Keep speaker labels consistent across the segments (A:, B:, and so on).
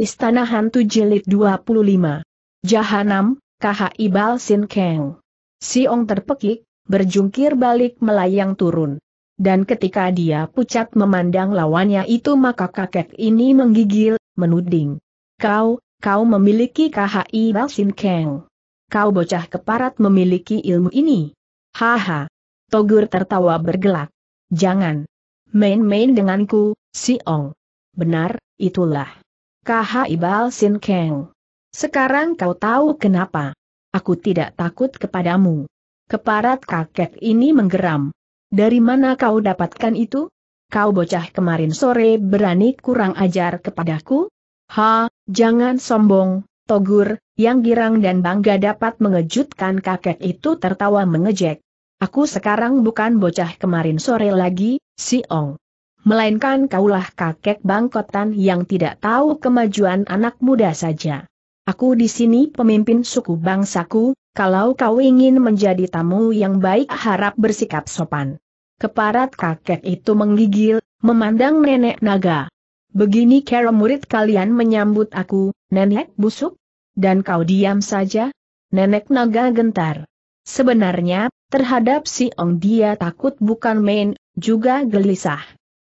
A: Istana Hantu Jilid 25. Jahanam, KHI Bal Sin Keng. Siong terpekik, berjungkir balik melayang turun. Dan ketika dia pucat memandang lawannya itu maka kakek ini menggigil, menuding. Kau, kau memiliki KHI Bal Sin Keng. Kau bocah keparat memiliki ilmu ini. Haha. Togur tertawa bergelak. Jangan. Main-main denganku, Siong. Benar, itulah. KH Ibal Sin keng. Sekarang kau tahu kenapa. Aku tidak takut kepadamu. Keparat kakek ini menggeram. Dari mana kau dapatkan itu? Kau bocah kemarin sore berani kurang ajar kepadaku? Ha, jangan sombong, Togur, yang girang dan bangga dapat mengejutkan kakek itu tertawa mengejek. Aku sekarang bukan bocah kemarin sore lagi, si Ong melainkan kaulah kakek bangkotan yang tidak tahu kemajuan anak muda saja. Aku di sini pemimpin suku bangsaku, kalau kau ingin menjadi tamu yang baik harap bersikap sopan. Keparat kakek itu menggigil, memandang nenek naga. Begini cara murid kalian menyambut aku, nenek busuk? Dan kau diam saja? Nenek naga gentar. Sebenarnya, terhadap si Ong dia takut bukan main, juga gelisah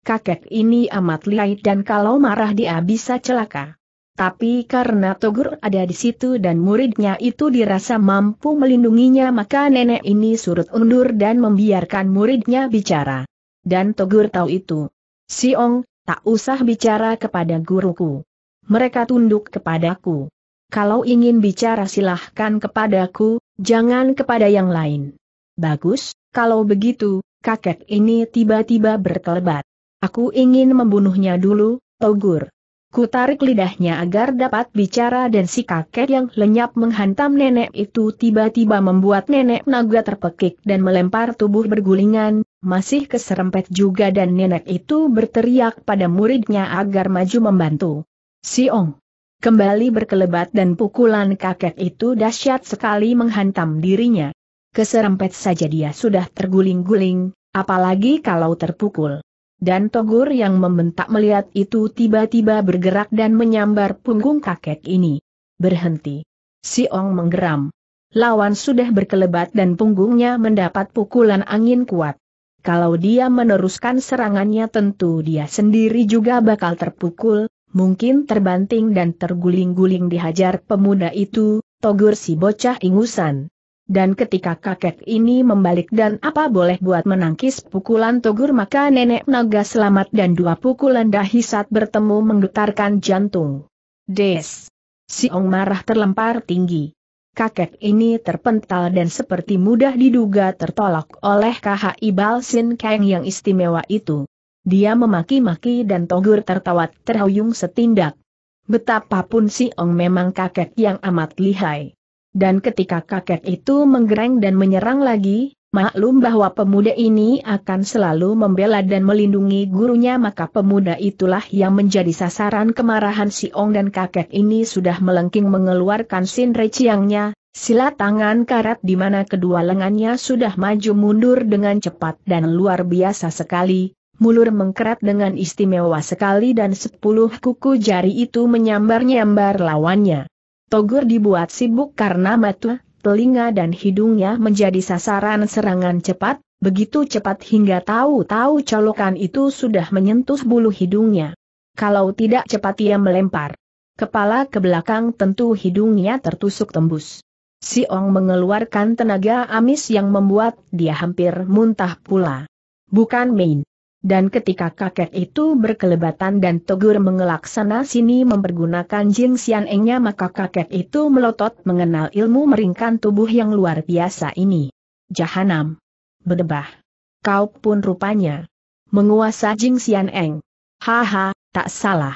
A: kakek ini amat liai dan kalau marah dia bisa celaka. Tapi karena Togur ada di situ dan muridnya itu dirasa mampu melindunginya maka nenek ini surut undur dan membiarkan muridnya bicara. Dan Togur tahu itu. Siong, tak usah bicara kepada guruku. Mereka tunduk kepadaku. Kalau ingin bicara silahkan kepadaku, jangan kepada yang lain. Bagus, kalau begitu, kakek ini tiba-tiba berkelebat. Aku ingin membunuhnya dulu, Togur. Ku tarik lidahnya agar dapat bicara dan si kakek yang lenyap menghantam nenek itu tiba-tiba membuat nenek naga terpekik dan melempar tubuh bergulingan, masih keserempet juga dan nenek itu berteriak pada muridnya agar maju membantu. Si Ong Kembali berkelebat dan pukulan kakek itu dahsyat sekali menghantam dirinya. Keserempet saja dia sudah terguling-guling, apalagi kalau terpukul. Dan Togur yang membentak melihat itu tiba-tiba bergerak dan menyambar punggung kakek ini. Berhenti. Si Ong menggeram. Lawan sudah berkelebat dan punggungnya mendapat pukulan angin kuat. Kalau dia meneruskan serangannya tentu dia sendiri juga bakal terpukul, mungkin terbanting dan terguling-guling dihajar pemuda itu, Togur si bocah ingusan. Dan ketika kakek ini membalik dan apa boleh buat menangkis pukulan Togur maka nenek naga selamat dan dua pukulan dahisat bertemu menggetarkan jantung. Des. Si Ong marah terlempar tinggi. Kakek ini terpental dan seperti mudah diduga tertolak oleh ibal sin Kang yang istimewa itu. Dia memaki-maki dan Togur tertawa terhuyung setindak. Betapapun Si Ong memang kakek yang amat lihai. Dan ketika kakek itu menggereng dan menyerang lagi, maklum bahwa pemuda ini akan selalu membela dan melindungi gurunya maka pemuda itulah yang menjadi sasaran kemarahan si Ong dan kakek ini sudah melengking mengeluarkan sin ciangnya, silat tangan karat di mana kedua lengannya sudah maju mundur dengan cepat dan luar biasa sekali, mulur mengkerat dengan istimewa sekali dan sepuluh kuku jari itu menyambar-nyambar lawannya. Togur dibuat sibuk karena mata, telinga dan hidungnya menjadi sasaran serangan cepat, begitu cepat hingga tahu-tahu colokan itu sudah menyentuh bulu hidungnya. Kalau tidak cepat ia melempar kepala ke belakang tentu hidungnya tertusuk tembus. Si Ong mengeluarkan tenaga amis yang membuat dia hampir muntah pula. Bukan main. Dan ketika kakek itu berkelebatan dan Togur mengelak sana sini mempergunakan jin Xian engnya maka kakek itu melotot mengenal ilmu meringkan tubuh yang luar biasa ini. Jahanam. Berdebah. Kau pun rupanya. menguasai jing Xian eng. Haha, tak salah.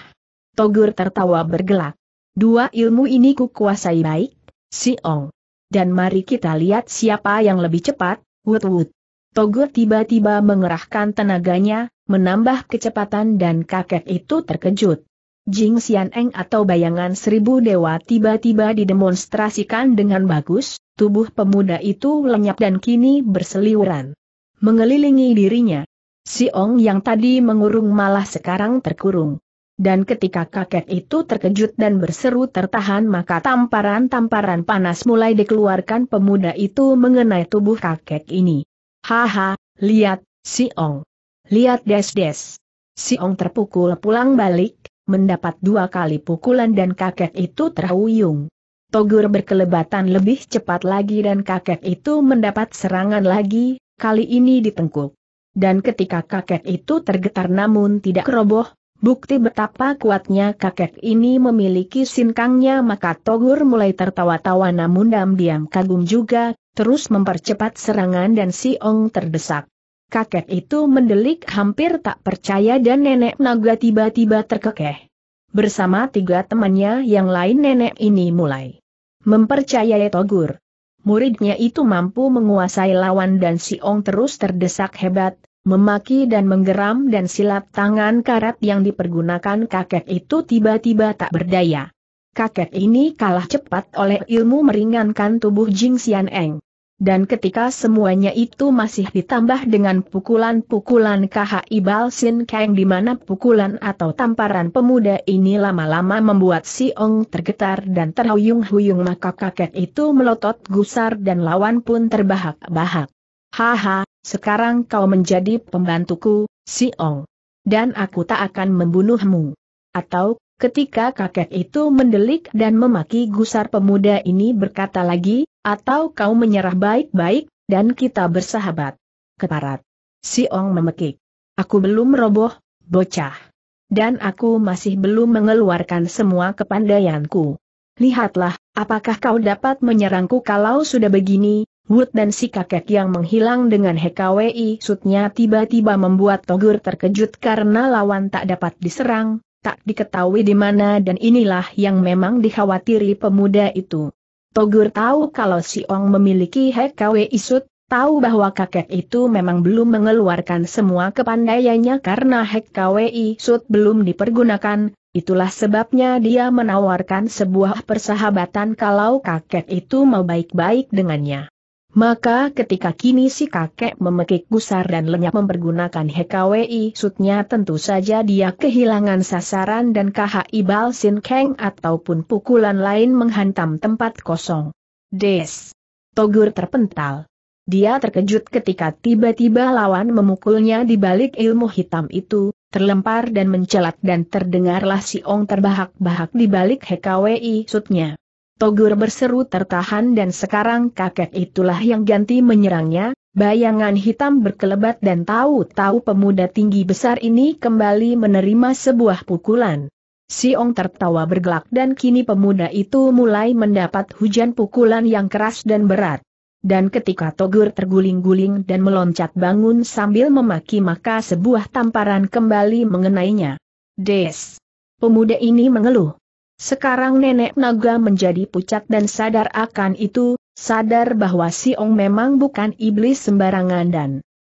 A: Togur tertawa bergelak. Dua ilmu ini ku kuasai baik, si Ong. Dan mari kita lihat siapa yang lebih cepat, wut-wut. Togo tiba-tiba mengerahkan tenaganya, menambah kecepatan dan kakek itu terkejut. Jing Xianeng atau bayangan seribu dewa tiba-tiba didemonstrasikan dengan bagus, tubuh pemuda itu lenyap dan kini berseliweran. Mengelilingi dirinya, si Ong yang tadi mengurung malah sekarang terkurung. Dan ketika kakek itu terkejut dan berseru tertahan maka tamparan-tamparan panas mulai dikeluarkan pemuda itu mengenai tubuh kakek ini. Haha, lihat, si Ong. Lihat des-des. Si Ong terpukul pulang balik, mendapat dua kali pukulan dan kakek itu terhuyung. Togur berkelebatan lebih cepat lagi dan kakek itu mendapat serangan lagi, kali ini ditengkuk. Dan ketika kakek itu tergetar namun tidak roboh, bukti betapa kuatnya kakek ini memiliki sinkangnya maka Togur mulai tertawa-tawa namun diam-diam kagum juga terus mempercepat serangan dan si Ong terdesak. Kakek itu mendelik hampir tak percaya dan nenek naga tiba-tiba terkekeh. Bersama tiga temannya yang lain nenek ini mulai mempercayai Togur. Muridnya itu mampu menguasai lawan dan si Ong terus terdesak hebat, memaki dan menggeram dan silap tangan karat yang dipergunakan kakek itu tiba-tiba tak berdaya kakek ini kalah cepat oleh ilmu meringankan tubuh Jing Xian Eng. Dan ketika semuanya itu masih ditambah dengan pukulan-pukulan Ibal Sin Kang di mana pukulan atau tamparan pemuda ini lama-lama membuat si Ong tergetar dan terhuyung-huyung maka kakek itu melotot gusar dan lawan pun terbahak-bahak. Haha, sekarang kau menjadi pembantuku, si Ong. Dan aku tak akan membunuhmu. Atau Ketika kakek itu mendelik dan memaki gusar pemuda ini berkata lagi, atau kau menyerah baik-baik, dan kita bersahabat. Keparat. Si Ong memekik. Aku belum roboh, bocah. Dan aku masih belum mengeluarkan semua kepandaianku. Lihatlah, apakah kau dapat menyerangku kalau sudah begini, Wood dan si kakek yang menghilang dengan HKWI sutnya tiba-tiba membuat Togur terkejut karena lawan tak dapat diserang, tak diketahui di mana dan inilah yang memang dikhawatiri pemuda itu. Togur tahu kalau si Ong memiliki HKW Isut, tahu bahwa kakek itu memang belum mengeluarkan semua kepandaiannya karena HKW Isut belum dipergunakan, itulah sebabnya dia menawarkan sebuah persahabatan kalau kakek itu mau baik-baik dengannya. Maka ketika kini si kakek memekik gusar dan lenyap mempergunakan HKWI sutnya tentu saja dia kehilangan sasaran dan KHI ibal Sin Kang ataupun pukulan lain menghantam tempat kosong. Des. Togur terpental. Dia terkejut ketika tiba-tiba lawan memukulnya di balik ilmu hitam itu, terlempar dan mencelat dan terdengarlah si Ong terbahak-bahak di balik HKWI sutnya. Togur berseru tertahan dan sekarang kakek itulah yang ganti menyerangnya, bayangan hitam berkelebat dan tahu-tahu pemuda tinggi besar ini kembali menerima sebuah pukulan. Siong tertawa bergelak dan kini pemuda itu mulai mendapat hujan pukulan yang keras dan berat. Dan ketika Togur terguling-guling dan meloncat bangun sambil memaki maka sebuah tamparan kembali mengenainya. Des! Pemuda ini mengeluh. Sekarang nenek naga menjadi pucat dan sadar akan itu, sadar bahwa si Ong memang bukan iblis sembarangan dan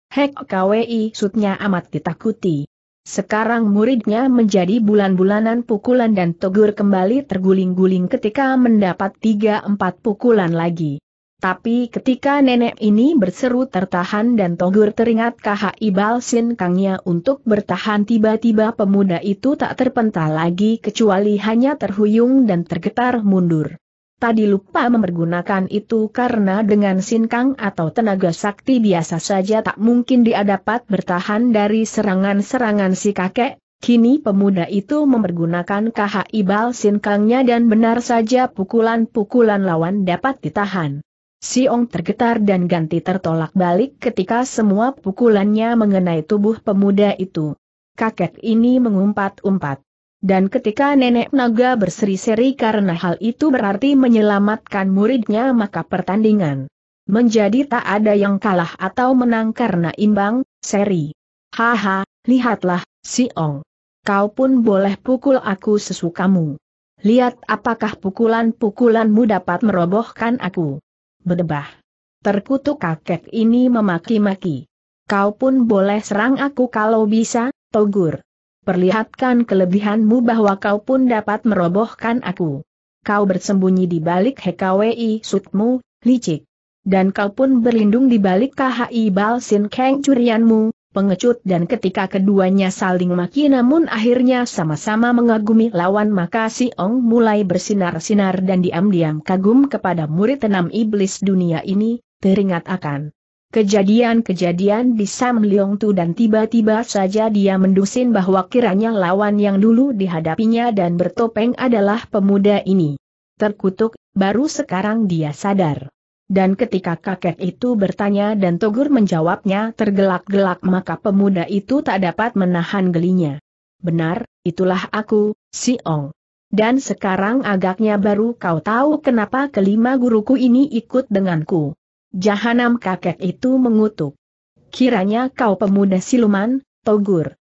A: Hek KWI sutnya amat ditakuti. Sekarang muridnya menjadi bulan-bulanan pukulan dan tegur kembali terguling-guling ketika mendapat tiga empat pukulan lagi. Tapi ketika nenek ini berseru tertahan dan Togur teringat KHI Balsin Kangnya untuk bertahan tiba-tiba pemuda itu tak terpental lagi kecuali hanya terhuyung dan tergetar mundur. Tadi lupa mempergunakan itu karena dengan sinkang atau tenaga sakti biasa saja tak mungkin dia dapat bertahan dari serangan-serangan si kakek, Kini pemuda itu mempergunakan KHI ibal Sinkangnya dan benar saja pukulan-pukulan lawan dapat ditahan. Si Ong tergetar dan ganti tertolak balik ketika semua pukulannya mengenai tubuh pemuda itu. Kakek ini mengumpat-umpat. Dan ketika nenek naga berseri-seri karena hal itu berarti menyelamatkan muridnya maka pertandingan menjadi tak ada yang kalah atau menang karena imbang, seri. Haha, lihatlah, si Ong. Kau pun boleh pukul aku sesukamu. Lihat apakah pukulan-pukulanmu dapat merobohkan aku berdebah. Terkutuk kakek ini memaki-maki. Kau pun boleh serang aku kalau bisa, Togur. Perlihatkan kelebihanmu bahwa kau pun dapat merobohkan aku. Kau bersembunyi di balik HKWI sutmu, licik. Dan kau pun berlindung di balik KHI Balsin Keng curianmu, pengecut dan ketika keduanya saling maki namun akhirnya sama-sama mengagumi lawan maka si Ong mulai bersinar-sinar dan diam-diam kagum kepada murid enam iblis dunia ini, teringat akan kejadian-kejadian di Sam Leong Tu dan tiba-tiba saja dia mendusin bahwa kiranya lawan yang dulu dihadapinya dan bertopeng adalah pemuda ini. Terkutuk, baru sekarang dia sadar. Dan ketika kakek itu bertanya dan Togur menjawabnya tergelak-gelak maka pemuda itu tak dapat menahan gelinya. Benar, itulah aku, si Ong. Dan sekarang agaknya baru kau tahu kenapa kelima guruku ini ikut denganku. Jahanam kakek itu mengutuk. Kiranya kau pemuda siluman, Togur.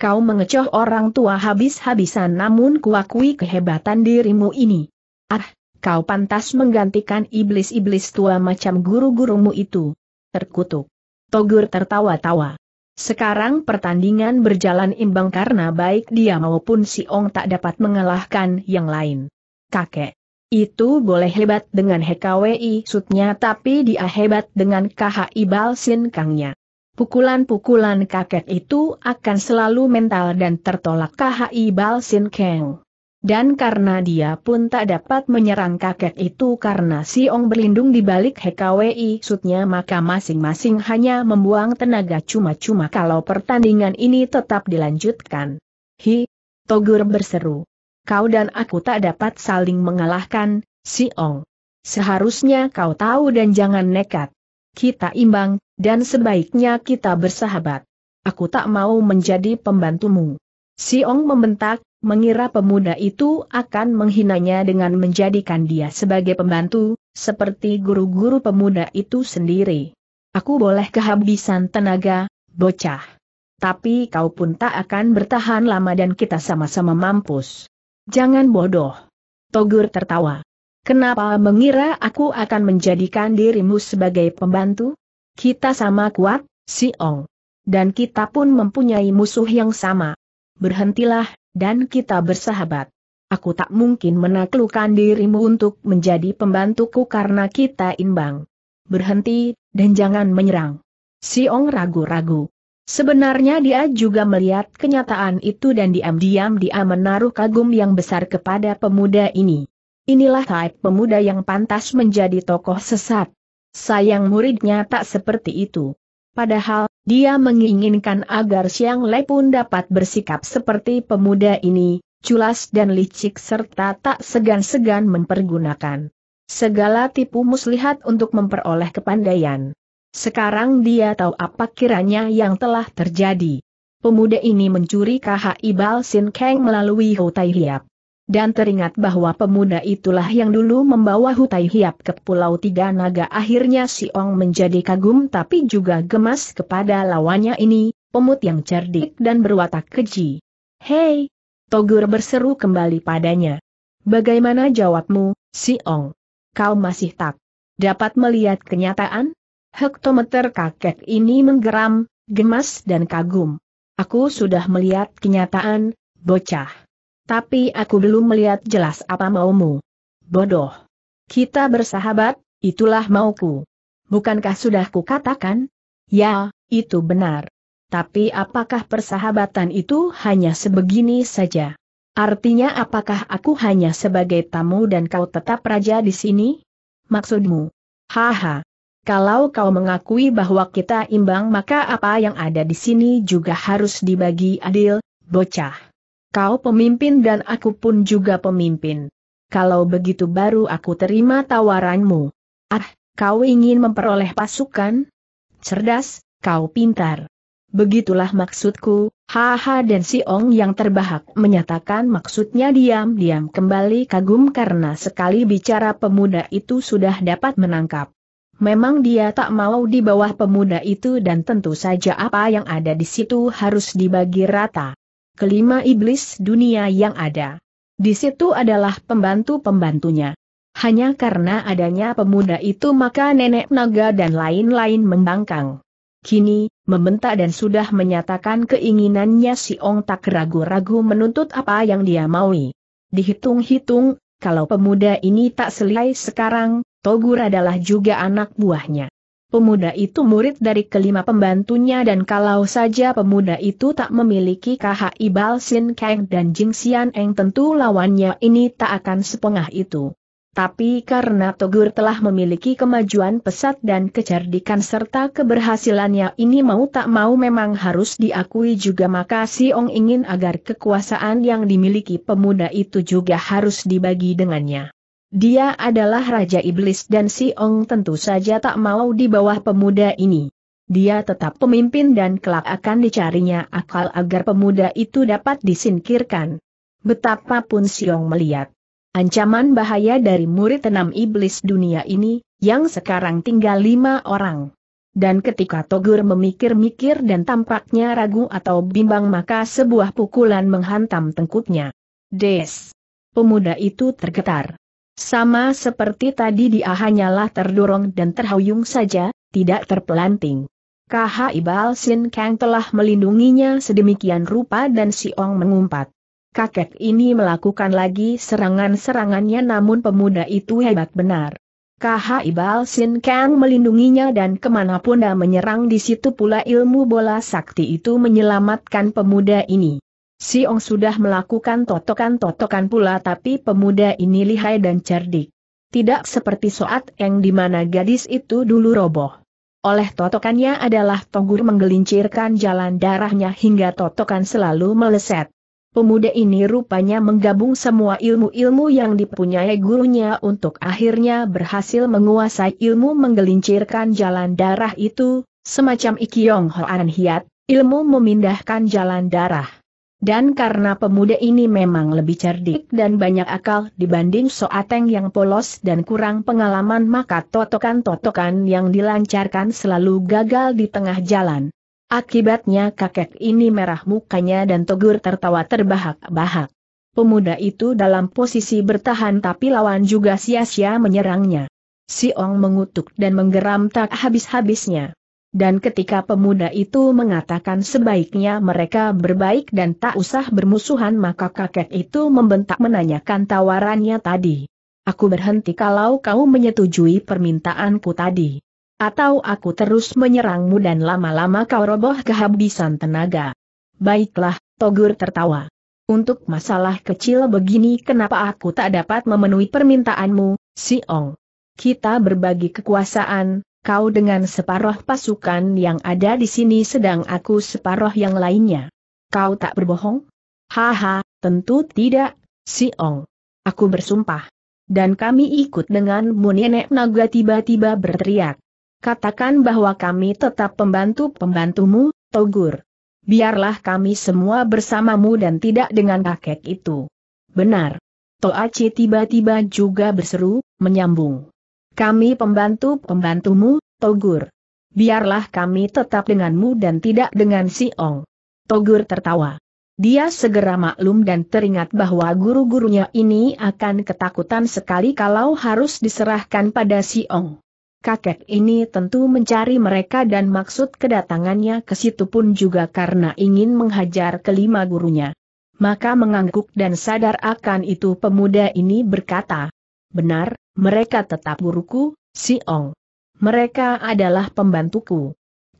A: Kau mengecoh orang tua habis-habisan namun kuakui kehebatan dirimu ini. Ah, kau pantas menggantikan iblis-iblis tua macam guru-gurumu itu. Terkutuk. Togur tertawa-tawa. Sekarang pertandingan berjalan imbang karena baik dia maupun si Ong tak dapat mengalahkan yang lain. Kakek. Itu boleh hebat dengan HKWI sutnya tapi dia hebat dengan KHI Balsin Kangnya. Pukulan-pukulan kakek itu akan selalu mental dan tertolak KHI Balsin Kang. Dan karena dia pun tak dapat menyerang kakek itu karena si Ong berlindung di balik HKWI sutnya maka masing-masing hanya membuang tenaga cuma-cuma kalau pertandingan ini tetap dilanjutkan. Hi, Togur berseru. Kau dan aku tak dapat saling mengalahkan, si Ong. Seharusnya kau tahu dan jangan nekat. Kita imbang, dan sebaiknya kita bersahabat. Aku tak mau menjadi pembantumu. Si Ong membentak, mengira pemuda itu akan menghinanya dengan menjadikan dia sebagai pembantu, seperti guru-guru pemuda itu sendiri. Aku boleh kehabisan tenaga, bocah. Tapi kau pun tak akan bertahan lama dan kita sama-sama mampus. Jangan bodoh. Togur tertawa. Kenapa mengira aku akan menjadikan dirimu sebagai pembantu? Kita sama kuat, si Ong. Dan kita pun mempunyai musuh yang sama. Berhentilah, dan kita bersahabat. Aku tak mungkin menaklukkan dirimu untuk menjadi pembantuku karena kita imbang. Berhenti, dan jangan menyerang. Siong ragu-ragu. Sebenarnya dia juga melihat kenyataan itu dan diam-diam dia menaruh kagum yang besar kepada pemuda ini. Inilah type pemuda yang pantas menjadi tokoh sesat. Sayang muridnya tak seperti itu. Padahal, dia menginginkan agar Siang Le pun dapat bersikap seperti pemuda ini, culas dan licik serta tak segan-segan mempergunakan segala tipu muslihat untuk memperoleh kepandaian. Sekarang dia tahu apa kiranya yang telah terjadi. Pemuda ini mencuri Ibal Sin Kang melalui Hotai Hiap dan teringat bahwa pemuda itulah yang dulu membawa Hutai Hiap ke Pulau Tiga Naga. Akhirnya si Ong menjadi kagum tapi juga gemas kepada lawannya ini, pemut yang cerdik dan berwatak keji. Hei! Togur berseru kembali padanya. Bagaimana jawabmu, si Ong? Kau masih tak dapat melihat kenyataan? Hektometer kakek ini menggeram, gemas dan kagum. Aku sudah melihat kenyataan, bocah. Tapi aku belum melihat jelas apa maumu. Bodoh. Kita bersahabat, itulah mauku. Bukankah sudah kukatakan? Ya, itu benar. Tapi apakah persahabatan itu hanya sebegini saja? Artinya apakah aku hanya sebagai tamu dan kau tetap raja di sini? Maksudmu? Haha. Kalau kau mengakui bahwa kita imbang maka apa yang ada di sini juga harus dibagi adil, bocah. Kau pemimpin dan aku pun juga pemimpin. Kalau begitu baru aku terima tawaranmu. Ah, kau ingin memperoleh pasukan? Cerdas, kau pintar. Begitulah maksudku, haha dan si Ong yang terbahak menyatakan maksudnya diam-diam kembali kagum karena sekali bicara pemuda itu sudah dapat menangkap. Memang dia tak mau di bawah pemuda itu dan tentu saja apa yang ada di situ harus dibagi rata kelima iblis dunia yang ada. Di situ adalah pembantu-pembantunya. Hanya karena adanya pemuda itu maka nenek naga dan lain-lain membangkang. Kini, membentak dan sudah menyatakan keinginannya si Ong tak ragu-ragu menuntut apa yang dia maui. Dihitung-hitung, kalau pemuda ini tak selai sekarang, Togur adalah juga anak buahnya. Pemuda itu murid dari kelima pembantunya dan kalau saja pemuda itu tak memiliki Ibal Sin Kang dan Jing Xian Eng tentu lawannya ini tak akan sepengah itu. Tapi karena Togur telah memiliki kemajuan pesat dan kecerdikan serta keberhasilannya ini mau tak mau memang harus diakui juga maka Si Ong ingin agar kekuasaan yang dimiliki pemuda itu juga harus dibagi dengannya. Dia adalah Raja Iblis dan si Ong tentu saja tak mau di bawah pemuda ini. Dia tetap pemimpin dan kelak akan dicarinya akal agar pemuda itu dapat disingkirkan. Betapapun Si Ong melihat ancaman bahaya dari murid enam iblis dunia ini, yang sekarang tinggal lima orang. Dan ketika Togur memikir-mikir dan tampaknya ragu atau bimbang maka sebuah pukulan menghantam tengkuknya. Des! Pemuda itu tergetar. Sama seperti tadi dia hanyalah terdorong dan terhuyung saja, tidak terpelanting. KH Ibal Sin Kang telah melindunginya sedemikian rupa dan si Ong mengumpat. Kakek ini melakukan lagi serangan-serangannya namun pemuda itu hebat benar. KH Ibal Sin Kang melindunginya dan kemanapun dia menyerang di situ pula ilmu bola sakti itu menyelamatkan pemuda ini. Siong sudah melakukan totokan-totokan pula tapi pemuda ini lihai dan cerdik. Tidak seperti Soat yang di mana gadis itu dulu roboh. Oleh totokannya adalah Tonggur menggelincirkan jalan darahnya hingga totokan selalu meleset. Pemuda ini rupanya menggabung semua ilmu-ilmu yang dipunyai gurunya untuk akhirnya berhasil menguasai ilmu menggelincirkan jalan darah itu, semacam ikyong Hoan Hiat, ilmu memindahkan jalan darah. Dan karena pemuda ini memang lebih cerdik dan banyak akal dibanding Soateng yang polos dan kurang pengalaman maka totokan-totokan yang dilancarkan selalu gagal di tengah jalan. Akibatnya kakek ini merah mukanya dan Togur tertawa terbahak-bahak. Pemuda itu dalam posisi bertahan tapi lawan juga sia-sia menyerangnya. Si Ong mengutuk dan menggeram tak habis-habisnya. Dan ketika pemuda itu mengatakan sebaiknya mereka berbaik dan tak usah bermusuhan maka kakek itu membentak menanyakan tawarannya tadi. Aku berhenti kalau kau menyetujui permintaanku tadi. Atau aku terus menyerangmu dan lama-lama kau roboh kehabisan tenaga. Baiklah, Togur tertawa. Untuk masalah kecil begini kenapa aku tak dapat memenuhi permintaanmu, Si Ong? Kita berbagi kekuasaan, kau dengan separoh pasukan yang ada di sini sedang aku separoh yang lainnya. Kau tak berbohong? Haha, tentu tidak, si Ong. Aku bersumpah. Dan kami ikut dengan Nenek Naga tiba-tiba berteriak. Katakan bahwa kami tetap pembantu-pembantumu, Togur. Biarlah kami semua bersamamu dan tidak dengan kakek itu. Benar. Toaci tiba-tiba juga berseru, menyambung. Kami pembantu-pembantumu, Togur. Biarlah kami tetap denganmu dan tidak dengan si Ong. Togur tertawa. Dia segera maklum dan teringat bahwa guru-gurunya ini akan ketakutan sekali kalau harus diserahkan pada si Ong. Kakek ini tentu mencari mereka dan maksud kedatangannya ke situ pun juga karena ingin menghajar kelima gurunya. Maka mengangguk dan sadar akan itu pemuda ini berkata, Benar, mereka tetap guruku, Si Ong. Mereka adalah pembantuku.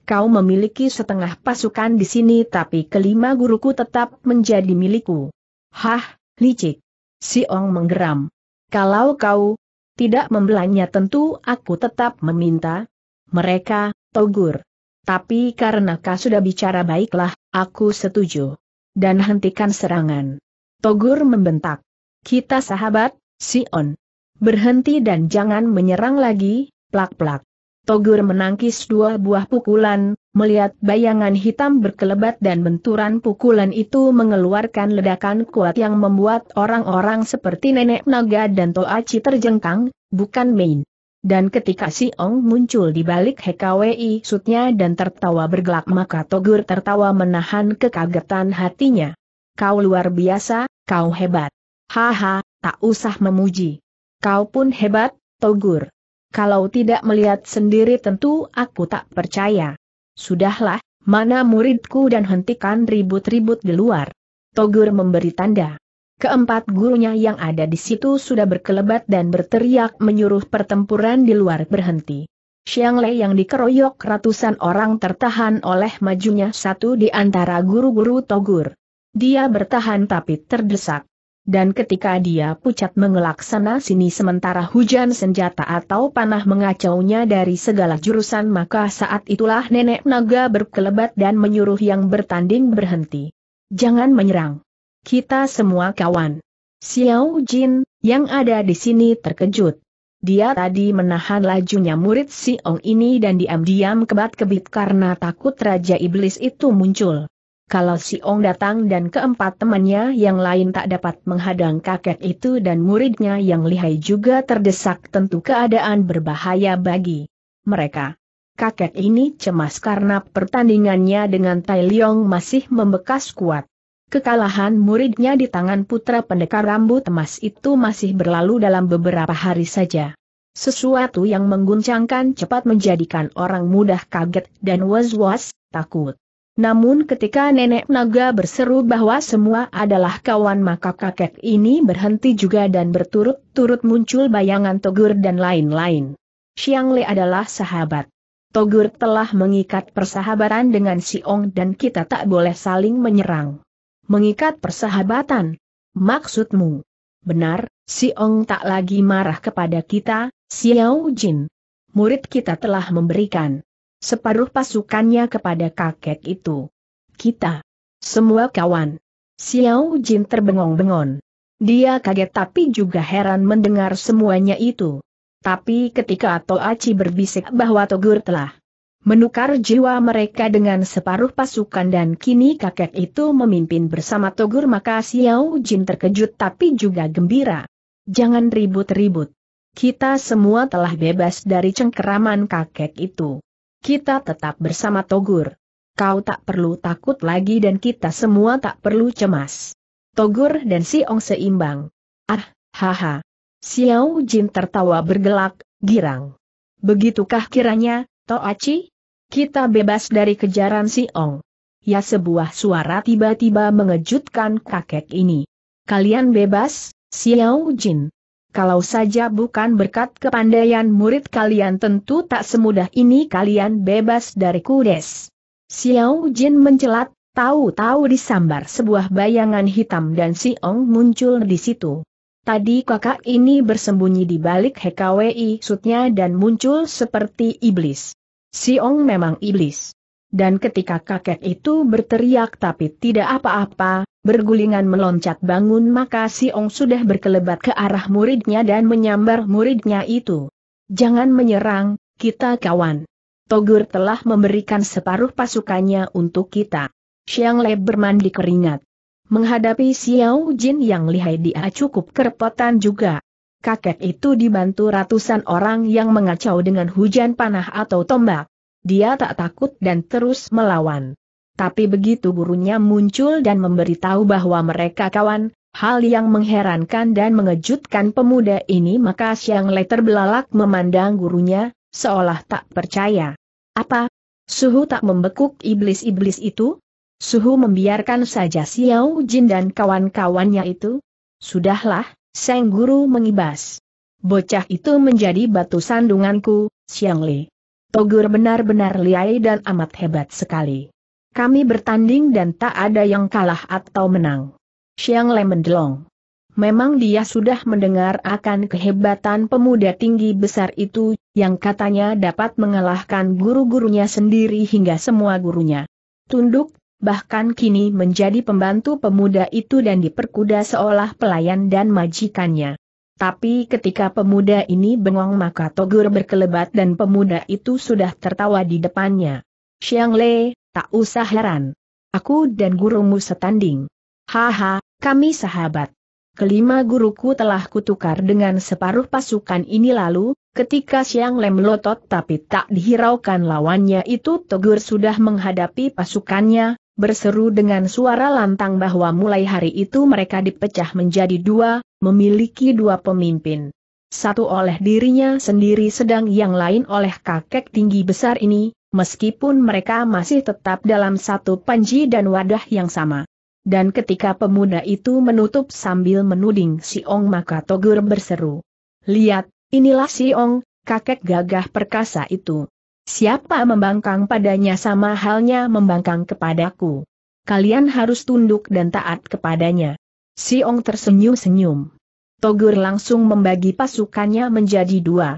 A: Kau memiliki setengah pasukan di sini tapi kelima guruku tetap menjadi milikku. Hah, licik. Si Ong menggeram. Kalau kau tidak membelanya tentu aku tetap meminta. Mereka, Togur. Tapi karena kau sudah bicara baiklah, aku setuju. Dan hentikan serangan. Togur membentak. Kita sahabat, Si Ong. Berhenti dan jangan menyerang lagi, plak-plak. Togur menangkis dua buah pukulan, melihat bayangan hitam berkelebat dan benturan pukulan itu mengeluarkan ledakan kuat yang membuat orang-orang seperti Nenek Naga dan Toachi terjengkang, bukan main. Dan ketika si Ong muncul di balik HKWI sutnya dan tertawa bergelak maka Togur tertawa menahan kekagetan hatinya. Kau luar biasa, kau hebat. Haha, tak usah memuji. Kau pun hebat, Togur. Kalau tidak melihat sendiri tentu aku tak percaya. Sudahlah, mana muridku dan hentikan ribut-ribut di luar. Togur memberi tanda. Keempat gurunya yang ada di situ sudah berkelebat dan berteriak menyuruh pertempuran di luar berhenti. Xiang Lei yang dikeroyok ratusan orang tertahan oleh majunya satu di antara guru-guru Togur. Dia bertahan tapi terdesak dan ketika dia pucat mengelak sana sini sementara hujan senjata atau panah mengacaunya dari segala jurusan maka saat itulah nenek naga berkelebat dan menyuruh yang bertanding berhenti. Jangan menyerang. Kita semua kawan. Xiao Jin, yang ada di sini terkejut. Dia tadi menahan lajunya murid Si Ong ini dan diam-diam kebat-kebit karena takut Raja Iblis itu muncul. Kalau si Ong datang dan keempat temannya yang lain tak dapat menghadang kakek itu dan muridnya yang lihai juga terdesak tentu keadaan berbahaya bagi mereka. Kakek ini cemas karena pertandingannya dengan Tai Leong masih membekas kuat. Kekalahan muridnya di tangan putra pendekar rambut emas itu masih berlalu dalam beberapa hari saja. Sesuatu yang mengguncangkan cepat menjadikan orang mudah kaget dan was-was, takut. Namun ketika nenek naga berseru bahwa semua adalah kawan maka kakek ini berhenti juga dan berturut-turut muncul bayangan Togur dan lain-lain. Xiang Le adalah sahabat. Togur telah mengikat persahabatan dengan si Ong dan kita tak boleh saling menyerang. Mengikat persahabatan? Maksudmu? Benar, si Ong tak lagi marah kepada kita, Xiao Jin. Murid kita telah memberikan separuh pasukannya kepada kakek itu. Kita. Semua kawan. Xiao Jin terbengong-bengong. Dia kaget tapi juga heran mendengar semuanya itu. Tapi ketika Aci berbisik bahwa Togur telah menukar jiwa mereka dengan separuh pasukan dan kini kakek itu memimpin bersama Togur maka Xiao Jin terkejut tapi juga gembira. Jangan ribut-ribut. Kita semua telah bebas dari cengkeraman kakek itu. Kita tetap bersama Togur. Kau tak perlu takut lagi dan kita semua tak perlu cemas. Togur dan si Ong seimbang. Ah, haha. Xiao Jin tertawa bergelak, girang. Begitukah kiranya, Aci? Kita bebas dari kejaran si Ong. Ya sebuah suara tiba-tiba mengejutkan kakek ini. Kalian bebas, Xiao Jin kalau saja bukan berkat kepandaian murid kalian tentu tak semudah ini kalian bebas dari kudes. Xiao Jin mencelat, tahu-tahu disambar sebuah bayangan hitam dan si Ong muncul di situ. Tadi kakak ini bersembunyi di balik HKWI sutnya dan muncul seperti iblis. Si Ong memang iblis. Dan ketika kakek itu berteriak tapi tidak apa-apa, bergulingan meloncat bangun maka si Ong sudah berkelebat ke arah muridnya dan menyambar muridnya itu. Jangan menyerang, kita kawan. Togur telah memberikan separuh pasukannya untuk kita. Xiang Le bermandi keringat. Menghadapi Xiao Jin yang lihai dia cukup kerepotan juga. Kakek itu dibantu ratusan orang yang mengacau dengan hujan panah atau tombak. Dia tak takut dan terus melawan. Tapi begitu gurunya muncul dan memberitahu bahwa mereka kawan, hal yang mengherankan dan mengejutkan pemuda ini maka siang Le belalak memandang gurunya, seolah tak percaya. Apa? Suhu tak membekuk iblis-iblis itu? Suhu membiarkan saja Xiao Jin dan kawan-kawannya itu? Sudahlah, Seng Guru mengibas. Bocah itu menjadi batu sandunganku, Xiang Li. Togur benar-benar liai dan amat hebat sekali. Kami bertanding dan tak ada yang kalah atau menang. Siang Le mendelong. Memang dia sudah mendengar akan kehebatan pemuda tinggi besar itu, yang katanya dapat mengalahkan guru-gurunya sendiri hingga semua gurunya. Tunduk, bahkan kini menjadi pembantu pemuda itu dan diperkuda seolah pelayan dan majikannya. Tapi ketika pemuda ini bengong maka Togur berkelebat dan pemuda itu sudah tertawa di depannya. Xiang Le, Tak usah heran. Aku dan gurumu setanding. Haha, kami sahabat. Kelima guruku telah kutukar dengan separuh pasukan ini lalu, ketika Siang Lem lotot tapi tak dihiraukan lawannya itu Togur sudah menghadapi pasukannya, berseru dengan suara lantang bahwa mulai hari itu mereka dipecah menjadi dua, memiliki dua pemimpin. Satu oleh dirinya sendiri sedang yang lain oleh kakek tinggi besar ini, meskipun mereka masih tetap dalam satu panji dan wadah yang sama. Dan ketika pemuda itu menutup sambil menuding Si Ong, maka Togur berseru. Lihat, inilah Si Ong, kakek gagah perkasa itu. Siapa membangkang padanya sama halnya membangkang kepadaku. Kalian harus tunduk dan taat kepadanya. Si Ong tersenyum-senyum. Togur langsung membagi pasukannya menjadi dua.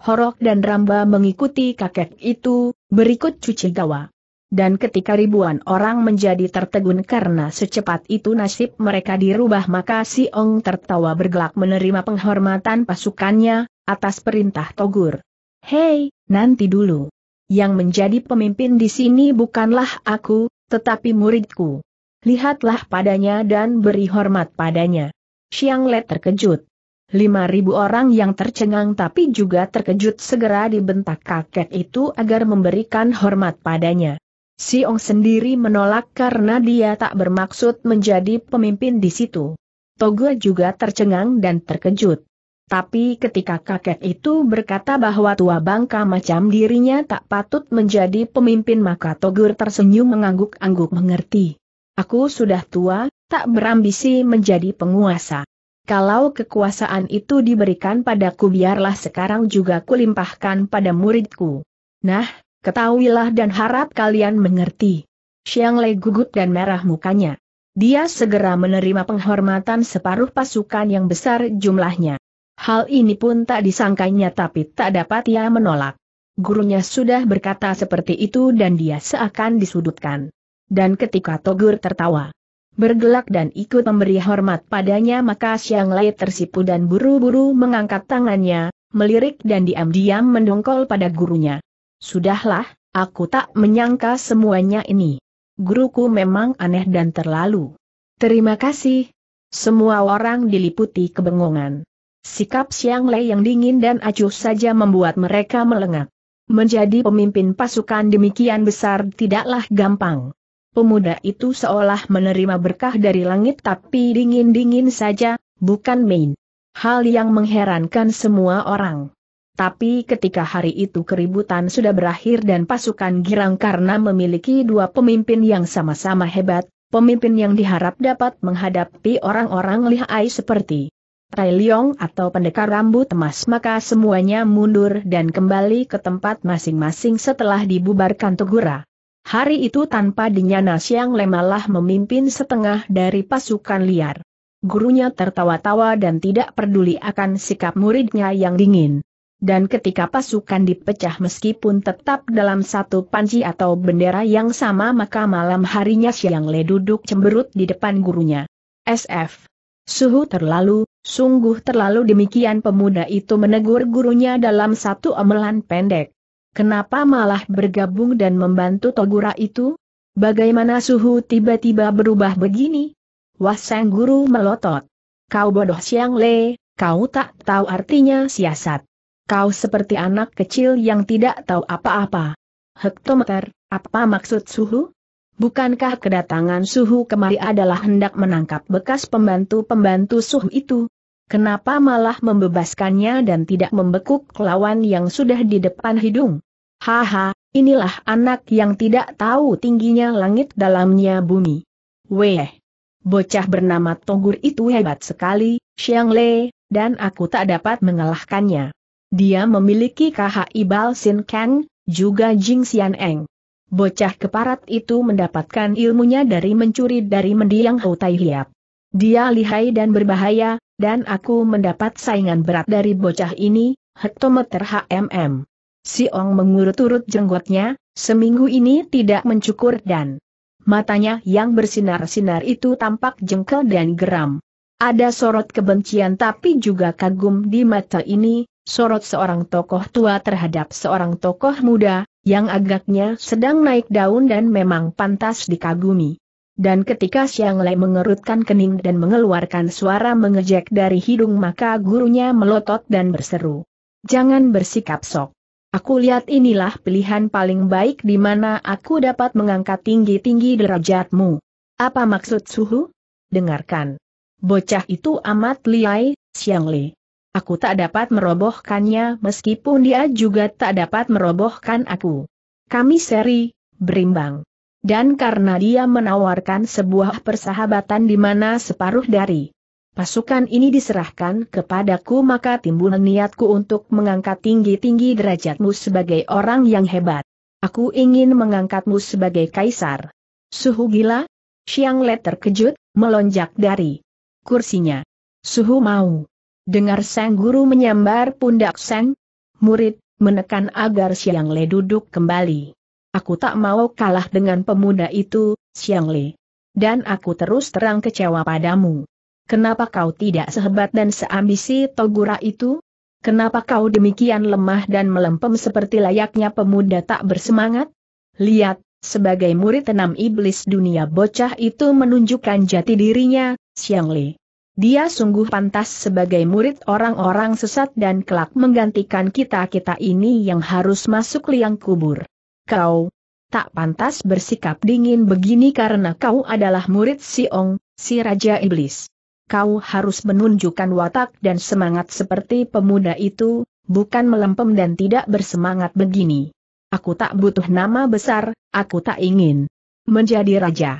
A: Horok dan Ramba mengikuti kakek itu, berikut cuci gawa. Dan ketika ribuan orang menjadi tertegun karena secepat itu nasib mereka dirubah maka si Ong tertawa bergelak menerima penghormatan pasukannya, atas perintah Togur. Hei, nanti dulu. Yang menjadi pemimpin di sini bukanlah aku, tetapi muridku. Lihatlah padanya dan beri hormat padanya. Xiang Let terkejut. Lima ribu orang yang tercengang tapi juga terkejut segera dibentak kakek itu agar memberikan hormat padanya. Siong sendiri menolak karena dia tak bermaksud menjadi pemimpin di situ. Togo juga tercengang dan terkejut. Tapi ketika kakek itu berkata bahwa tua bangka macam dirinya tak patut menjadi pemimpin maka Togur tersenyum mengangguk-angguk mengerti. Aku sudah tua, tak berambisi menjadi penguasa. Kalau kekuasaan itu diberikan padaku biarlah sekarang juga kulimpahkan pada muridku. Nah, ketahuilah dan harap kalian mengerti. Xiang Lei gugup dan merah mukanya. Dia segera menerima penghormatan separuh pasukan yang besar jumlahnya. Hal ini pun tak disangkanya tapi tak dapat ia menolak. Gurunya sudah berkata seperti itu dan dia seakan disudutkan. Dan ketika Togur tertawa, bergelak dan ikut memberi hormat padanya maka Siang Lai tersipu dan buru-buru mengangkat tangannya, melirik dan diam-diam mendongkol pada gurunya. Sudahlah, aku tak menyangka semuanya ini. Guruku memang aneh dan terlalu. Terima kasih. Semua orang diliputi kebengongan. Sikap Siang Lei yang dingin dan acuh saja membuat mereka melengak. Menjadi pemimpin pasukan demikian besar tidaklah gampang pemuda itu seolah menerima berkah dari langit tapi dingin-dingin saja, bukan main. Hal yang mengherankan semua orang. Tapi ketika hari itu keributan sudah berakhir dan pasukan girang karena memiliki dua pemimpin yang sama-sama hebat, pemimpin yang diharap dapat menghadapi orang-orang lihai seperti Tai Leong atau pendekar rambut emas maka semuanya mundur dan kembali ke tempat masing-masing setelah dibubarkan Tegura. Hari itu tanpa dinyana Siang Lemalah memimpin setengah dari pasukan liar. Gurunya tertawa-tawa dan tidak peduli akan sikap muridnya yang dingin. Dan ketika pasukan dipecah meskipun tetap dalam satu panci atau bendera yang sama maka malam harinya Siang Le duduk cemberut di depan gurunya. SF. Suhu terlalu, sungguh terlalu demikian pemuda itu menegur gurunya dalam satu amelan pendek. Kenapa malah bergabung dan membantu Togura itu? Bagaimana suhu tiba-tiba berubah begini? Wah sang guru melotot. Kau bodoh siang le, kau tak tahu artinya siasat. Kau seperti anak kecil yang tidak tahu apa-apa. Hektometer, apa maksud suhu? Bukankah kedatangan suhu kemari adalah hendak menangkap bekas pembantu-pembantu suhu itu? Kenapa malah membebaskannya dan tidak membekuk lawan yang sudah di depan hidung? Haha, inilah anak yang tidak tahu tingginya langit dalamnya bumi. Weh! Bocah bernama Togur itu hebat sekali, Xiang Le, dan aku tak dapat mengalahkannya. Dia memiliki KHI ibal Sin Kang, juga Jing Xian Eng. Bocah keparat itu mendapatkan ilmunya dari mencuri dari mendiang Hou Tai Hiap. Dia lihai dan berbahaya, dan aku mendapat saingan berat dari bocah ini, hektometer HMM. Si Ong mengurut-urut jenggotnya, seminggu ini tidak mencukur dan matanya yang bersinar-sinar itu tampak jengkel dan geram. Ada sorot kebencian tapi juga kagum di mata ini, sorot seorang tokoh tua terhadap seorang tokoh muda, yang agaknya sedang naik daun dan memang pantas dikagumi. Dan ketika Siang Lei mengerutkan kening dan mengeluarkan suara mengejek dari hidung maka gurunya melotot dan berseru. Jangan bersikap sok. Aku lihat inilah pilihan paling baik di mana aku dapat mengangkat tinggi-tinggi derajatmu. Apa maksud suhu? Dengarkan. Bocah itu amat liai, Siang Lei. Aku tak dapat merobohkannya meskipun dia juga tak dapat merobohkan aku. Kami seri, berimbang. Dan karena dia menawarkan sebuah persahabatan di mana separuh dari pasukan ini diserahkan kepadaku maka timbul niatku untuk mengangkat tinggi-tinggi derajatmu sebagai orang yang hebat. Aku ingin mengangkatmu sebagai kaisar. Suhu gila? Xiang Le terkejut, melonjak dari kursinya. Suhu mau. Dengar sang guru menyambar pundak sang murid, menekan agar Xiang Le duduk kembali. Aku tak mau kalah dengan pemuda itu, Xiang Li. Dan aku terus terang kecewa padamu. Kenapa kau tidak sehebat dan seambisi Togura itu? Kenapa kau demikian lemah dan melempem seperti layaknya pemuda tak bersemangat? Lihat, sebagai murid enam iblis dunia bocah itu menunjukkan jati dirinya, Xiang Li. Dia sungguh pantas sebagai murid orang-orang sesat dan kelak menggantikan kita-kita ini yang harus masuk liang kubur kau tak pantas bersikap dingin begini karena kau adalah murid si Ong, si Raja Iblis. Kau harus menunjukkan watak dan semangat seperti pemuda itu, bukan melempem dan tidak bersemangat begini. Aku tak butuh nama besar, aku tak ingin menjadi raja.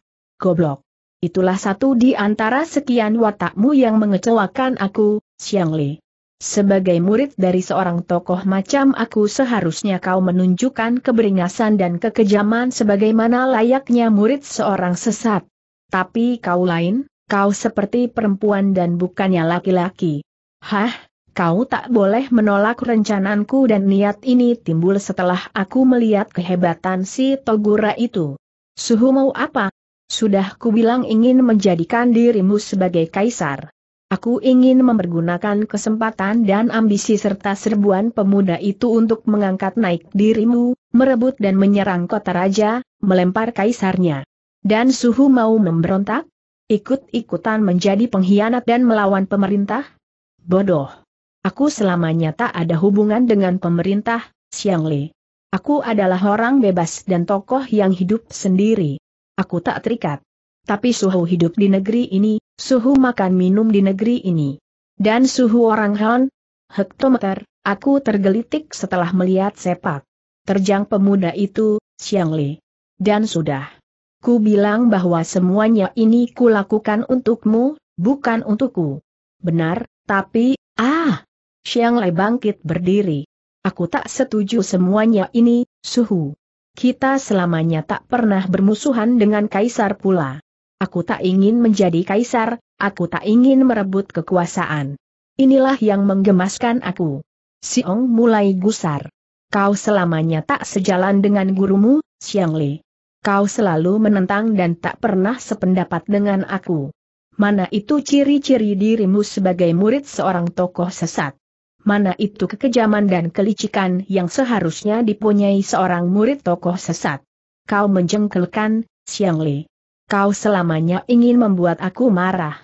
A: Goblok. Itulah satu di antara sekian watakmu yang mengecewakan aku, Xiang Li. Sebagai murid dari seorang tokoh macam aku seharusnya kau menunjukkan keberingasan dan kekejaman sebagaimana layaknya murid seorang sesat. Tapi kau lain, kau seperti perempuan dan bukannya laki-laki. Hah, kau tak boleh menolak rencananku dan niat ini timbul setelah aku melihat kehebatan si Togura itu. Suhu mau apa? Sudah kubilang ingin menjadikan dirimu sebagai kaisar. Aku ingin mempergunakan kesempatan dan ambisi serta serbuan pemuda itu untuk mengangkat naik dirimu, merebut dan menyerang kota raja, melempar kaisarnya. Dan suhu mau memberontak? Ikut-ikutan menjadi pengkhianat dan melawan pemerintah? Bodoh. Aku selamanya tak ada hubungan dengan pemerintah, Xiang Li. Aku adalah orang bebas dan tokoh yang hidup sendiri. Aku tak terikat. Tapi suhu hidup di negeri ini, suhu makan minum di negeri ini. Dan suhu orang Han, hektometer, aku tergelitik setelah melihat sepak. Terjang pemuda itu, Xiang Li. Dan sudah. Ku bilang bahwa semuanya ini kulakukan untukmu, bukan untukku. Benar, tapi, ah! Xiang Li bangkit berdiri. Aku tak setuju semuanya ini, suhu. Kita selamanya tak pernah bermusuhan dengan kaisar pula. Aku tak ingin menjadi kaisar, aku tak ingin merebut kekuasaan. Inilah yang menggemaskan aku. Siong mulai gusar. Kau selamanya tak sejalan dengan gurumu, Siang Li. Kau selalu menentang dan tak pernah sependapat dengan aku. Mana itu ciri-ciri dirimu sebagai murid seorang tokoh sesat? Mana itu kekejaman dan kelicikan yang seharusnya dipunyai seorang murid tokoh sesat? Kau menjengkelkan, Siang Li kau selamanya ingin membuat aku marah.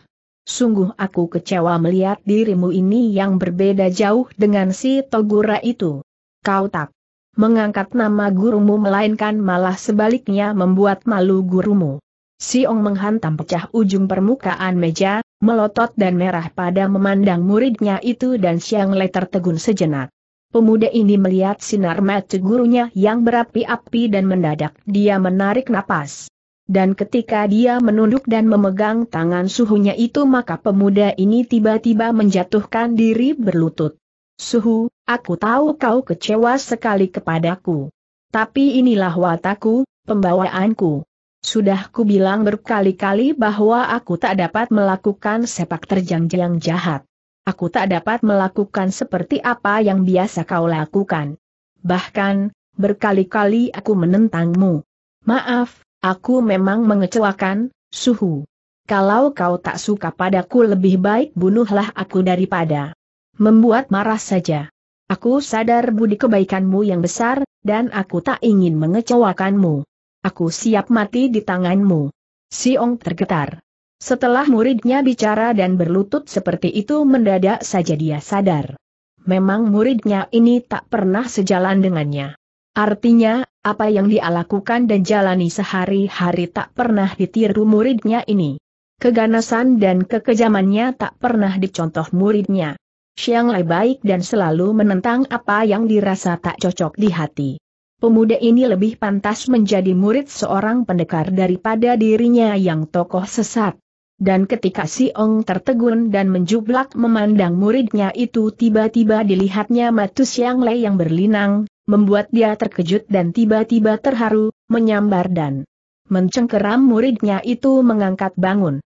A: Sungguh aku kecewa melihat dirimu ini yang berbeda jauh dengan si Togura itu. Kau tak mengangkat nama gurumu melainkan malah sebaliknya membuat malu gurumu. Si ong menghantam pecah ujung permukaan meja, melotot dan merah pada memandang muridnya itu dan siang Le tertegun sejenak. Pemuda ini melihat sinar mata gurunya yang berapi-api dan mendadak dia menarik napas. Dan ketika dia menunduk dan memegang tangan suhunya itu maka pemuda ini tiba-tiba menjatuhkan diri berlutut. Suhu, aku tahu kau kecewa sekali kepadaku. Tapi inilah wataku, pembawaanku. Sudah ku bilang berkali-kali bahwa aku tak dapat melakukan sepak terjang yang jahat. Aku tak dapat melakukan seperti apa yang biasa kau lakukan. Bahkan, berkali-kali aku menentangmu. Maaf, Aku memang mengecewakan, suhu. Kalau kau tak suka padaku lebih baik bunuhlah aku daripada membuat marah saja. Aku sadar budi kebaikanmu yang besar, dan aku tak ingin mengecewakanmu. Aku siap mati di tanganmu. Si Ong tergetar. Setelah muridnya bicara dan berlutut seperti itu mendadak saja dia sadar. Memang muridnya ini tak pernah sejalan dengannya. Artinya, apa yang dia lakukan dan jalani sehari-hari tak pernah ditiru muridnya ini. Keganasan dan kekejamannya tak pernah dicontoh muridnya. Siang Lai baik dan selalu menentang apa yang dirasa tak cocok di hati. Pemuda ini lebih pantas menjadi murid seorang pendekar daripada dirinya yang tokoh sesat. Dan ketika si Ong tertegun dan menjublak memandang muridnya itu tiba-tiba dilihatnya matu Siang Lai yang berlinang, membuat dia terkejut dan tiba-tiba terharu, menyambar dan mencengkeram muridnya itu mengangkat bangun.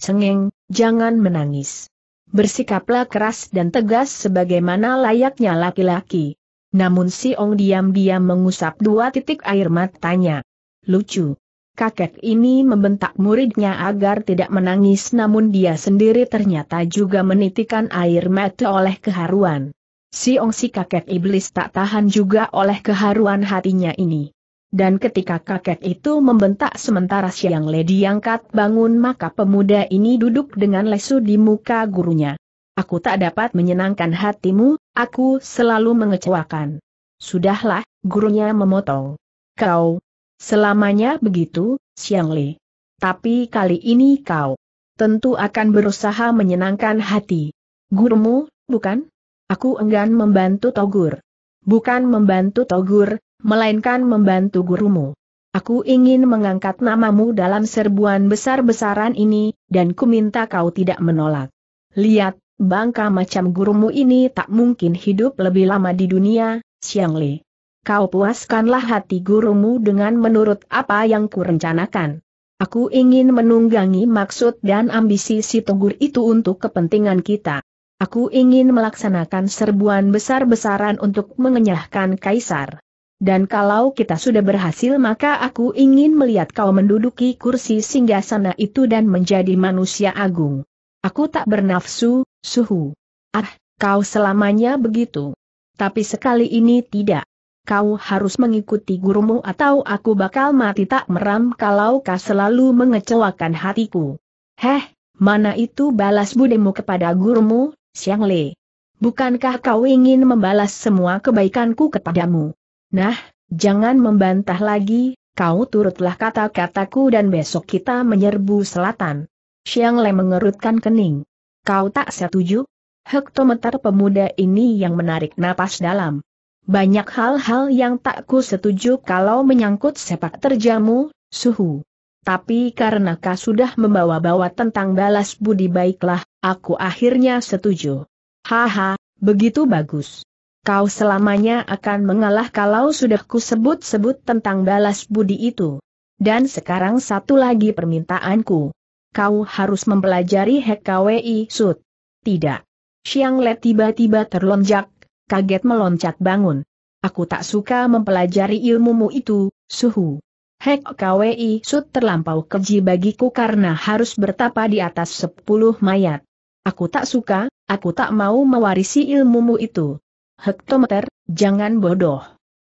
A: Cengeng, jangan menangis. Bersikaplah keras dan tegas sebagaimana layaknya laki-laki. Namun si Ong diam-diam mengusap dua titik air matanya. Lucu. Kakek ini membentak muridnya agar tidak menangis namun dia sendiri ternyata juga menitikan air mata oleh keharuan. Siong si kakek iblis tak tahan juga oleh keharuan hatinya ini. Dan ketika kakek itu membentak sementara siang lady angkat bangun maka pemuda ini duduk dengan lesu di muka gurunya. Aku tak dapat menyenangkan hatimu, aku selalu mengecewakan. Sudahlah, gurunya memotong. Kau, selamanya begitu, siang li. Tapi kali ini kau, tentu akan berusaha menyenangkan hati. Gurumu, bukan? Aku enggan membantu Togur. Bukan membantu Togur, melainkan membantu gurumu. Aku ingin mengangkat namamu dalam serbuan besar-besaran ini, dan ku minta kau tidak menolak. Lihat, bangka macam gurumu ini tak mungkin hidup lebih lama di dunia, Xiang Li. Kau puaskanlah hati gurumu dengan menurut apa yang kurencanakan. Aku ingin menunggangi maksud dan ambisi si Togur itu untuk kepentingan kita. Aku ingin melaksanakan serbuan besar-besaran untuk mengenyahkan kaisar. Dan kalau kita sudah berhasil maka aku ingin melihat kau menduduki kursi singgasana itu dan menjadi manusia agung. Aku tak bernafsu, suhu. Ah, kau selamanya begitu. Tapi sekali ini tidak. Kau harus mengikuti gurumu atau aku bakal mati tak meram kalau kau selalu mengecewakan hatiku. Heh, mana itu balas budemu kepada gurumu, Xiang Le. Bukankah kau ingin membalas semua kebaikanku kepadamu? Nah, jangan membantah lagi, kau turutlah kata-kataku dan besok kita menyerbu selatan. Xiang Le mengerutkan kening. Kau tak setuju? Hektometer pemuda ini yang menarik napas dalam. Banyak hal-hal yang tak ku setuju kalau menyangkut sepak terjamu, suhu. Tapi karena kau sudah membawa-bawa tentang balas budi baiklah, aku akhirnya setuju. Haha, begitu bagus. Kau selamanya akan mengalah kalau sudah kusebut-sebut tentang balas budi itu. Dan sekarang satu lagi permintaanku. Kau harus mempelajari HKWI Sud. Tidak. Siang Le tiba-tiba terlonjak, kaget meloncat bangun. Aku tak suka mempelajari ilmumu itu, suhu. Hek KWI Sud terlampau keji bagiku karena harus bertapa di atas sepuluh mayat. Aku tak suka, aku tak mau mewarisi ilmumu itu. Hektometer, jangan bodoh.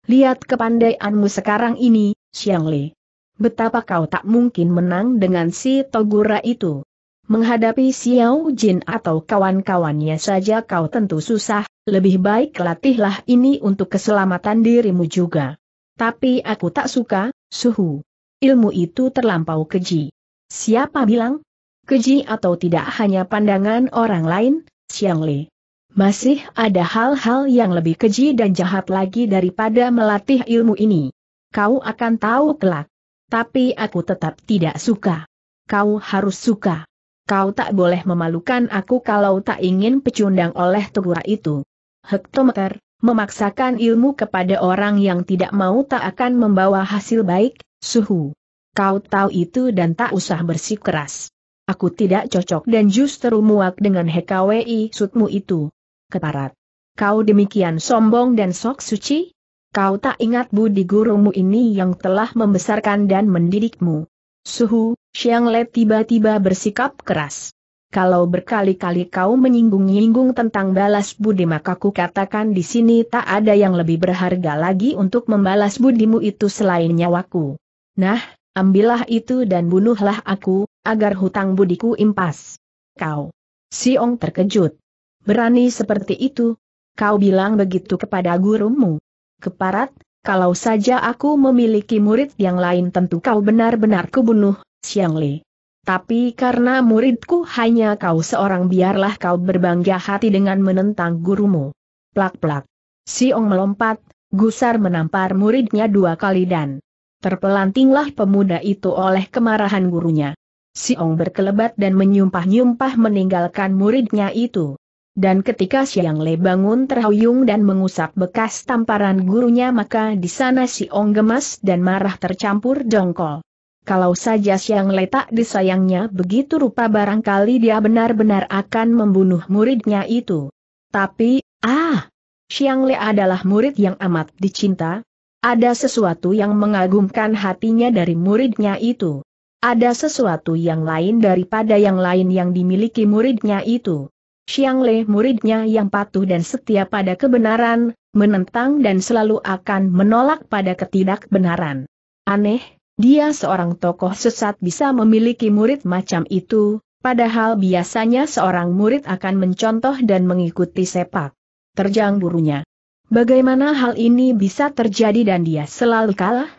A: Lihat kepandaianmu sekarang ini, Xiang Li. Betapa kau tak mungkin menang dengan si Togura itu. Menghadapi Xiao Jin atau kawan-kawannya saja kau tentu susah, lebih baik latihlah ini untuk keselamatan dirimu juga. Tapi aku tak suka, Suhu. Ilmu itu terlampau keji. Siapa bilang? Keji atau tidak hanya pandangan orang lain, Xiang Li. Masih ada hal-hal yang lebih keji dan jahat lagi daripada melatih ilmu ini. Kau akan tahu kelak. Tapi aku tetap tidak suka. Kau harus suka. Kau tak boleh memalukan aku kalau tak ingin pecundang oleh tegura itu. Hektometer, Memaksakan ilmu kepada orang yang tidak mau tak akan membawa hasil baik, suhu. Kau tahu itu dan tak usah bersikeras. Aku tidak cocok dan justru muak dengan HKWI sutmu itu. Keparat. Kau demikian sombong dan sok suci? Kau tak ingat budi gurumu ini yang telah membesarkan dan mendidikmu. Suhu, Xiang Le tiba-tiba bersikap keras kalau berkali-kali kau menyinggung-nyinggung tentang balas budi maka ku katakan di sini tak ada yang lebih berharga lagi untuk membalas budimu itu selain nyawaku. Nah, ambillah itu dan bunuhlah aku, agar hutang budiku impas. Kau. Siong terkejut. Berani seperti itu? Kau bilang begitu kepada gurumu. Keparat, kalau saja aku memiliki murid yang lain tentu kau benar-benar kubunuh, Siang Li. Tapi karena muridku hanya kau seorang biarlah kau berbangga hati dengan menentang gurumu. Plak-plak. Siong melompat, Gusar menampar muridnya dua kali dan terpelantinglah pemuda itu oleh kemarahan gurunya. Siong berkelebat dan menyumpah-nyumpah meninggalkan muridnya itu. Dan ketika Siang Le bangun terhuyung dan mengusap bekas tamparan gurunya maka di sana Siong gemas dan marah tercampur dongkol. Kalau saja siang letak disayangnya begitu rupa barangkali dia benar-benar akan membunuh muridnya itu. Tapi, ah, Siang Le adalah murid yang amat dicinta. Ada sesuatu yang mengagumkan hatinya dari muridnya itu. Ada sesuatu yang lain daripada yang lain yang dimiliki muridnya itu. Siang Le muridnya yang patuh dan setia pada kebenaran, menentang dan selalu akan menolak pada ketidakbenaran. Aneh, dia seorang tokoh sesat bisa memiliki murid macam itu, padahal biasanya seorang murid akan mencontoh dan mengikuti sepak. Terjang burunya. Bagaimana hal ini bisa terjadi dan dia selalu kalah?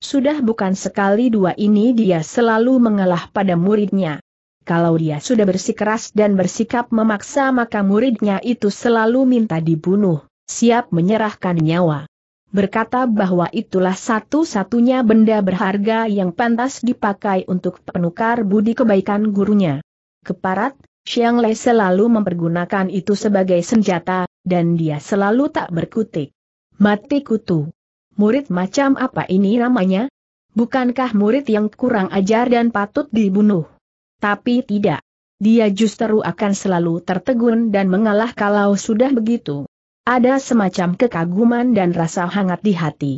A: Sudah bukan sekali dua ini dia selalu mengalah pada muridnya. Kalau dia sudah bersikeras dan bersikap memaksa maka muridnya itu selalu minta dibunuh, siap menyerahkan nyawa berkata bahwa itulah satu-satunya benda berharga yang pantas dipakai untuk penukar budi kebaikan gurunya. Keparat, Xiang Lei selalu mempergunakan itu sebagai senjata, dan dia selalu tak berkutik. Mati kutu. Murid macam apa ini namanya? Bukankah murid yang kurang ajar dan patut dibunuh? Tapi tidak. Dia justru akan selalu tertegun dan mengalah kalau sudah begitu. Ada semacam kekaguman dan rasa hangat di hati.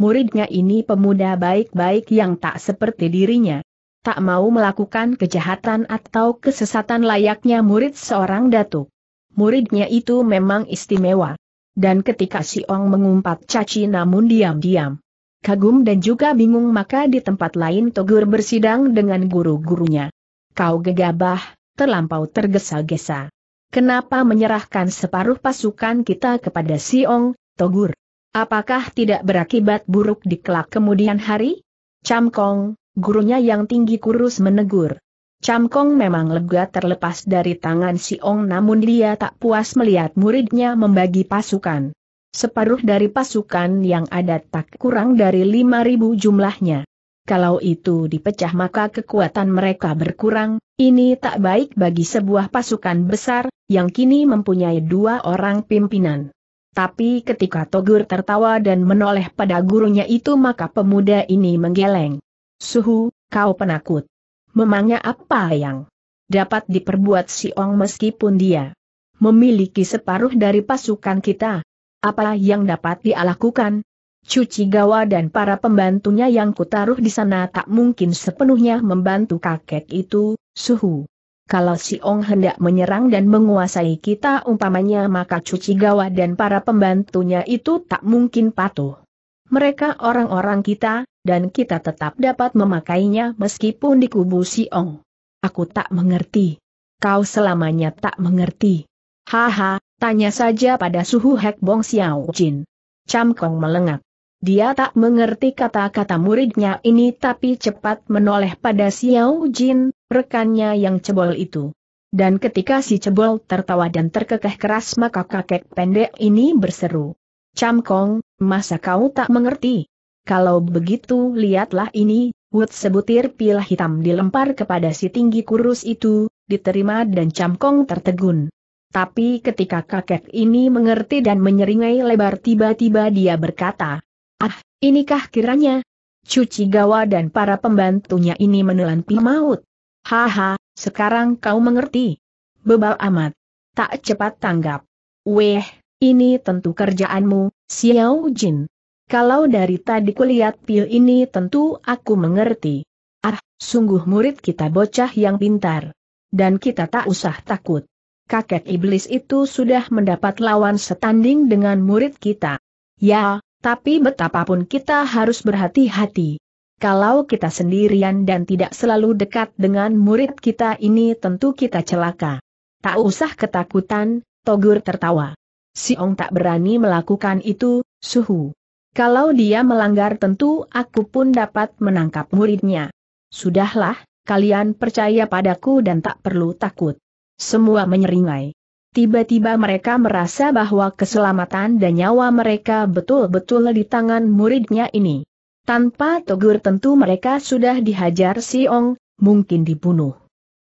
A: Muridnya ini pemuda baik-baik yang tak seperti dirinya. Tak mau melakukan kejahatan atau kesesatan layaknya murid seorang datuk. Muridnya itu memang istimewa. Dan ketika si Ong mengumpat caci namun diam-diam. Kagum dan juga bingung maka di tempat lain Togur bersidang dengan guru-gurunya. Kau gegabah, terlampau tergesa-gesa. Kenapa menyerahkan separuh pasukan kita kepada Siong, Togur? Apakah tidak berakibat buruk di kelak kemudian hari? Camkong, gurunya yang tinggi kurus menegur. Camkong memang lega terlepas dari tangan Siong namun dia tak puas melihat muridnya membagi pasukan. Separuh dari pasukan yang ada tak kurang dari 5.000 jumlahnya kalau itu dipecah maka kekuatan mereka berkurang, ini tak baik bagi sebuah pasukan besar, yang kini mempunyai dua orang pimpinan. Tapi ketika Togur tertawa dan menoleh pada gurunya itu maka pemuda ini menggeleng. Suhu, kau penakut. Memangnya apa yang dapat diperbuat si Ong meskipun dia memiliki separuh dari pasukan kita? Apa yang dapat dia lakukan? Cuci Gawa dan para pembantunya yang kutaruh di sana tak mungkin sepenuhnya membantu kakek itu, suhu. Kalau si Ong hendak menyerang dan menguasai kita umpamanya maka Cuci Gawa dan para pembantunya itu tak mungkin patuh. Mereka orang-orang kita, dan kita tetap dapat memakainya meskipun di kubu si Ong. Aku tak mengerti. Kau selamanya tak mengerti. Haha, tanya saja pada suhu Hek Bong Xiao Jin. Cam Kong melengak. Dia tak mengerti kata-kata muridnya ini tapi cepat menoleh pada Xiao Jin, rekannya yang cebol itu. Dan ketika si cebol tertawa dan terkekeh keras maka kakek pendek ini berseru. Kong, masa kau tak mengerti? Kalau begitu lihatlah ini, Wood sebutir pil hitam dilempar kepada si tinggi kurus itu, diterima dan Kong tertegun. Tapi ketika kakek ini mengerti dan menyeringai lebar tiba-tiba dia berkata, Ah, inikah kiranya? Cuci Gawa dan para pembantunya ini menelan pil maut. Haha, sekarang kau mengerti. Bebal amat. Tak cepat tanggap. Weh, ini tentu kerjaanmu, Xiao Jin. Kalau dari tadi kulihat pil ini tentu aku mengerti. Ah, sungguh murid kita bocah yang pintar. Dan kita tak usah takut. Kakek iblis itu sudah mendapat lawan setanding dengan murid kita. Ya, tapi betapapun kita harus berhati-hati. Kalau kita sendirian dan tidak selalu dekat dengan murid kita ini tentu kita celaka. Tak usah ketakutan, Togur tertawa. Siong tak berani melakukan itu, suhu. Kalau dia melanggar tentu aku pun dapat menangkap muridnya. Sudahlah, kalian percaya padaku dan tak perlu takut. Semua menyeringai. Tiba-tiba mereka merasa bahwa keselamatan dan nyawa mereka betul-betul di tangan muridnya ini. Tanpa tegur tentu mereka sudah dihajar Siong, mungkin dibunuh.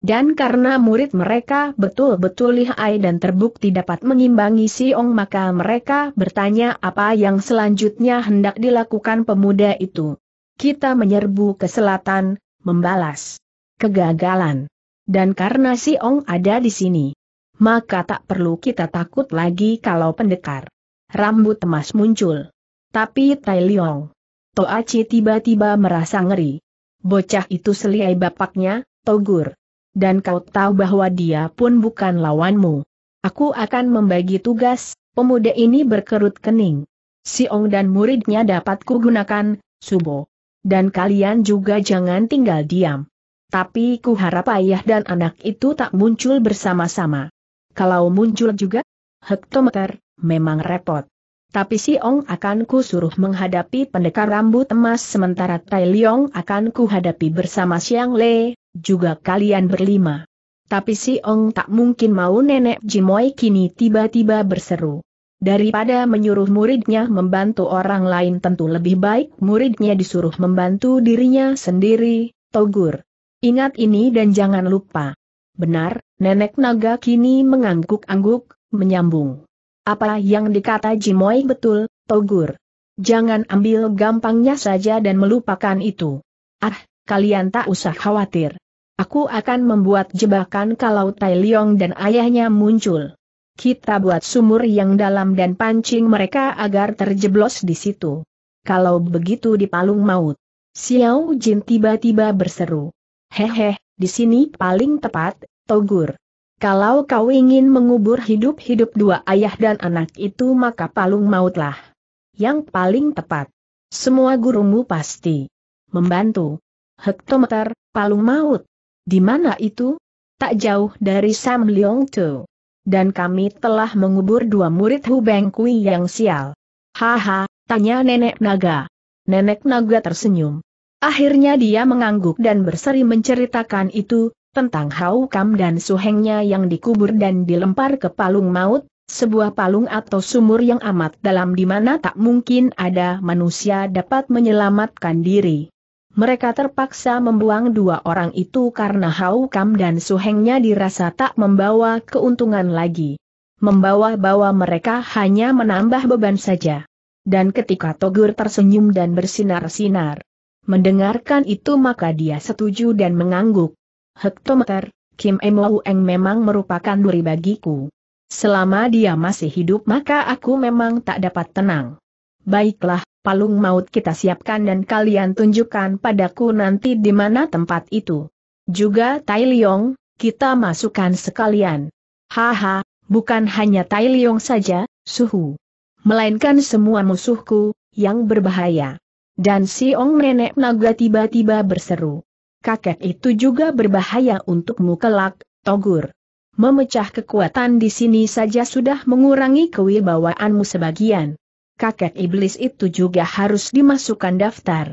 A: Dan karena murid mereka betul-betul lihai dan terbukti dapat mengimbangi Siong maka mereka bertanya apa yang selanjutnya hendak dilakukan pemuda itu. Kita menyerbu ke selatan, membalas kegagalan. Dan karena Siong ada di sini, maka tak perlu kita takut lagi kalau pendekar. Rambut emas muncul. Tapi Tai Liong. Toaci tiba-tiba merasa ngeri. Bocah itu seliai bapaknya, Togur. Dan kau tahu bahwa dia pun bukan lawanmu. Aku akan membagi tugas, pemuda ini berkerut kening. Si Ong dan muridnya dapat kugunakan, Subo. Dan kalian juga jangan tinggal diam. Tapi ku harap ayah dan anak itu tak muncul bersama-sama. Kalau muncul juga hektometer, memang repot. Tapi si Ong akan ku suruh menghadapi pendekar rambut emas sementara Tai Leong akan ku hadapi bersama Siang Le, juga kalian berlima. Tapi si Ong tak mungkin mau nenek Jimoy kini tiba-tiba berseru. Daripada menyuruh muridnya membantu orang lain tentu lebih baik muridnya disuruh membantu dirinya sendiri, Togur. Ingat ini dan jangan lupa. Benar, Nenek naga kini mengangguk-angguk, menyambung. Apa yang dikata Jimoy betul, Togur. Jangan ambil gampangnya saja dan melupakan itu. Ah, kalian tak usah khawatir. Aku akan membuat jebakan kalau Tai Leong dan ayahnya muncul. Kita buat sumur yang dalam dan pancing mereka agar terjeblos di situ. Kalau begitu di palung maut. Xiao Jin tiba-tiba berseru. Hehe, di sini paling tepat, Togur. Kalau kau ingin mengubur hidup-hidup dua ayah dan anak itu maka palung mautlah. Yang paling tepat. Semua gurumu pasti membantu. Hektometer, palung maut. Di mana itu? Tak jauh dari Sam Leong Tu. Dan kami telah mengubur dua murid Hu Kui yang sial. Haha, tanya nenek naga. Nenek naga tersenyum. Akhirnya dia mengangguk dan berseri menceritakan itu, tentang Hau Kam dan suhengnya yang dikubur dan dilempar ke palung maut, sebuah palung atau sumur yang amat dalam di mana tak mungkin ada manusia dapat menyelamatkan diri. Mereka terpaksa membuang dua orang itu karena Hau Kam dan suhengnya dirasa tak membawa keuntungan lagi. Membawa-bawa mereka hanya menambah beban saja. Dan ketika Togur tersenyum dan bersinar-sinar, mendengarkan itu maka dia setuju dan mengangguk hektometer, Kim Emo Eng memang merupakan duri bagiku. Selama dia masih hidup maka aku memang tak dapat tenang. Baiklah, palung maut kita siapkan dan kalian tunjukkan padaku nanti di mana tempat itu. Juga Tai Liong, kita masukkan sekalian. Haha, bukan hanya Tai Liong saja, suhu. Melainkan semua musuhku, yang berbahaya. Dan si Ong Nenek Naga tiba-tiba berseru kakek itu juga berbahaya untukmu kelak, Togur. Memecah kekuatan di sini saja sudah mengurangi kewibawaanmu sebagian. Kakek iblis itu juga harus dimasukkan daftar.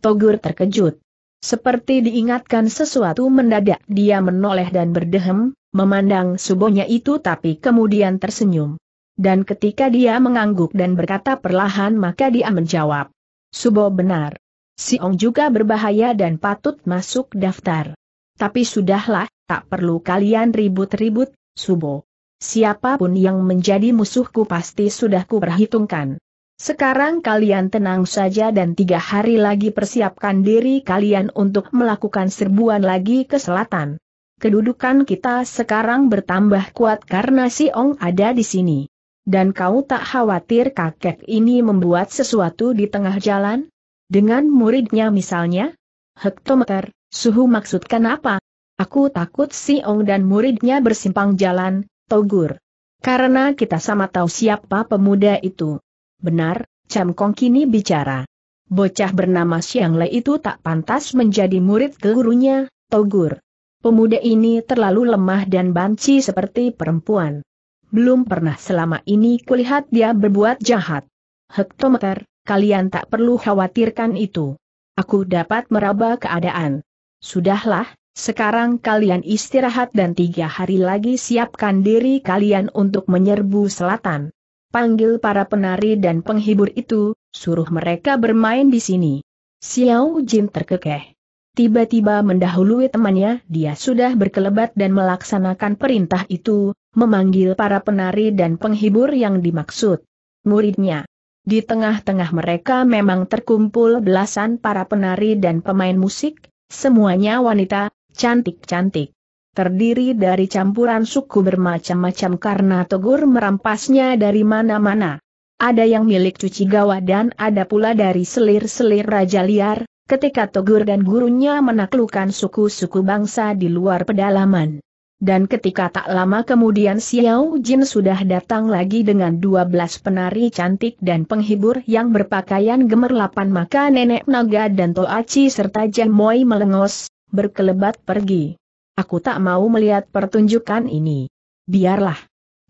A: Togur terkejut. Seperti diingatkan sesuatu mendadak dia menoleh dan berdehem, memandang subonya itu tapi kemudian tersenyum. Dan ketika dia mengangguk dan berkata perlahan maka dia menjawab. Subo benar. Si Ong juga berbahaya dan patut masuk daftar. Tapi sudahlah, tak perlu kalian ribut-ribut, Subo. Siapapun yang menjadi musuhku pasti sudah kuperhitungkan. Sekarang kalian tenang saja dan tiga hari lagi persiapkan diri kalian untuk melakukan serbuan lagi ke selatan. Kedudukan kita sekarang bertambah kuat karena si Ong ada di sini. Dan kau tak khawatir kakek ini membuat sesuatu di tengah jalan? Dengan muridnya misalnya? Hektometer, suhu maksudkan apa? Aku takut si Ong dan muridnya bersimpang jalan, Togur. Karena kita sama tahu siapa pemuda itu. Benar, Cham Kong kini bicara. Bocah bernama Xiang Le itu tak pantas menjadi murid gurunya, Togur. Pemuda ini terlalu lemah dan banci seperti perempuan. Belum pernah selama ini kulihat dia berbuat jahat. Hektometer, kalian tak perlu khawatirkan itu. Aku dapat meraba keadaan. Sudahlah, sekarang kalian istirahat dan tiga hari lagi siapkan diri kalian untuk menyerbu selatan. Panggil para penari dan penghibur itu, suruh mereka bermain di sini. Xiao Jin terkekeh. Tiba-tiba mendahului temannya, dia sudah berkelebat dan melaksanakan perintah itu, memanggil para penari dan penghibur yang dimaksud. Muridnya, di tengah-tengah mereka memang terkumpul belasan para penari dan pemain musik, semuanya wanita, cantik-cantik. Terdiri dari campuran suku bermacam-macam karena Togur merampasnya dari mana-mana. Ada yang milik cuci gawa dan ada pula dari selir-selir raja liar, ketika Togur dan gurunya menaklukkan suku-suku bangsa di luar pedalaman. Dan ketika tak lama kemudian Xiao Jin sudah datang lagi dengan 12 penari cantik dan penghibur yang berpakaian gemerlapan maka nenek naga dan Toachi serta Jemoy melengos, berkelebat pergi. Aku tak mau melihat pertunjukan ini. Biarlah.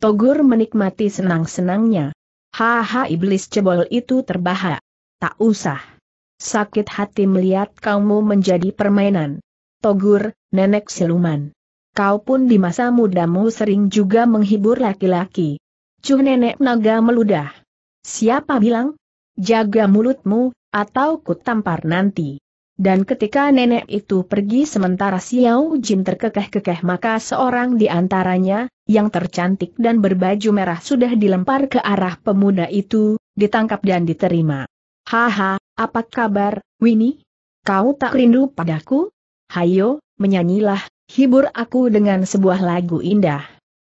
A: Togur menikmati senang-senangnya. Haha iblis cebol itu terbahak. Tak usah. Sakit hati melihat kamu menjadi permainan. Togur, nenek siluman kau pun di masa mudamu sering juga menghibur laki-laki. Cuh nenek naga meludah. Siapa bilang? Jaga mulutmu, atau ku tampar nanti. Dan ketika nenek itu pergi sementara Xiao Jin terkekeh-kekeh maka seorang di antaranya, yang tercantik dan berbaju merah sudah dilempar ke arah pemuda itu, ditangkap dan diterima. Haha, apa kabar, Winnie? Kau tak rindu padaku? Hayo, menyanyilah, hibur aku dengan sebuah lagu indah.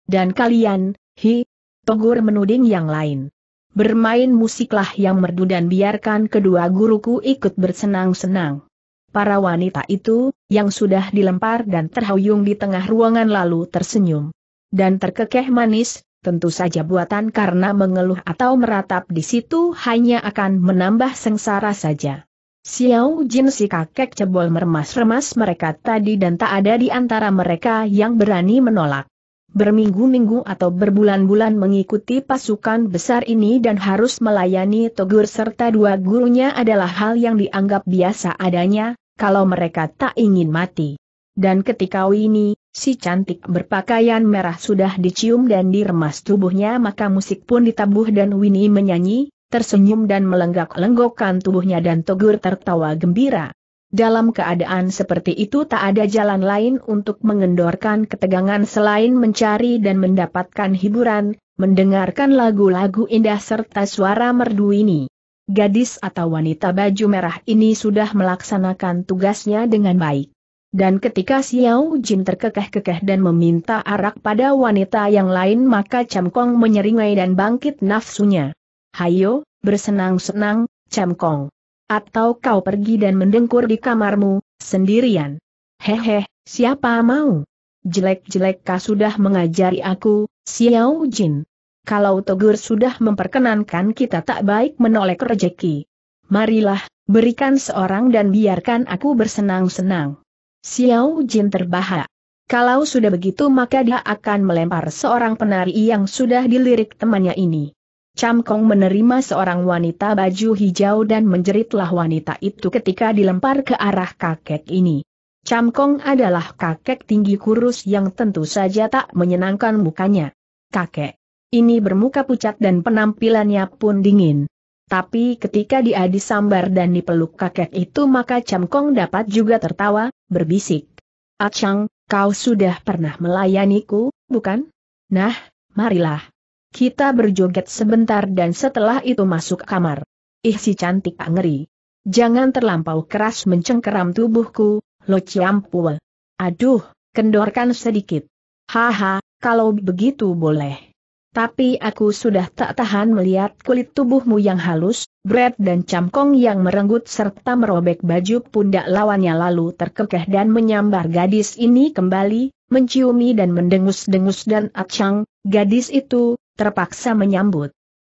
A: Dan kalian, hi, Togur menuding yang lain. Bermain musiklah yang merdu dan biarkan kedua guruku ikut bersenang-senang. Para wanita itu, yang sudah dilempar dan terhuyung di tengah ruangan lalu tersenyum. Dan terkekeh manis, tentu saja buatan karena mengeluh atau meratap di situ hanya akan menambah sengsara saja. Xiao Jin si kakek cebol meremas-remas mereka tadi dan tak ada di antara mereka yang berani menolak. Berminggu-minggu atau berbulan-bulan mengikuti pasukan besar ini dan harus melayani Togur serta dua gurunya adalah hal yang dianggap biasa adanya, kalau mereka tak ingin mati. Dan ketika ini si cantik berpakaian merah sudah dicium dan diremas tubuhnya maka musik pun ditabuh dan Winnie menyanyi, tersenyum dan melenggak-lenggokkan tubuhnya dan Togur tertawa gembira. Dalam keadaan seperti itu tak ada jalan lain untuk mengendorkan ketegangan selain mencari dan mendapatkan hiburan, mendengarkan lagu-lagu indah serta suara merdu ini. Gadis atau wanita baju merah ini sudah melaksanakan tugasnya dengan baik. Dan ketika Xiao Jin terkekeh-kekeh dan meminta arak pada wanita yang lain maka Cham Kong menyeringai dan bangkit nafsunya hayo, bersenang-senang, cemkong. Atau kau pergi dan mendengkur di kamarmu, sendirian. Hehe, siapa mau? Jelek-jelek kau sudah mengajari aku, Xiao Jin. Kalau Togur sudah memperkenankan kita tak baik menolak rejeki. Marilah, berikan seorang dan biarkan aku bersenang-senang. Xiao Jin terbahak. Kalau sudah begitu maka dia akan melempar seorang penari yang sudah dilirik temannya ini. Cham Kong menerima seorang wanita baju hijau dan menjeritlah wanita itu ketika dilempar ke arah kakek ini. Cham Kong adalah kakek tinggi kurus yang tentu saja tak menyenangkan mukanya. Kakek ini bermuka pucat dan penampilannya pun dingin. Tapi ketika dia disambar dan dipeluk kakek itu maka Cham Kong dapat juga tertawa, berbisik. Acang, ah, kau sudah pernah melayaniku, bukan? Nah, marilah kita berjoget sebentar dan setelah itu masuk kamar. Ih si cantik angeri. Jangan terlampau keras mencengkeram tubuhku, lo ciampul. Aduh, kendorkan sedikit. Haha, kalau begitu boleh tapi aku sudah tak tahan melihat kulit tubuhmu yang halus, Brad dan camkong yang merenggut serta merobek baju pundak lawannya lalu terkekeh dan menyambar gadis ini kembali, menciumi dan mendengus-dengus dan acang, gadis itu, terpaksa menyambut.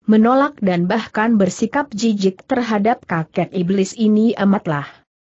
A: Menolak dan bahkan bersikap jijik terhadap kakek iblis ini amatlah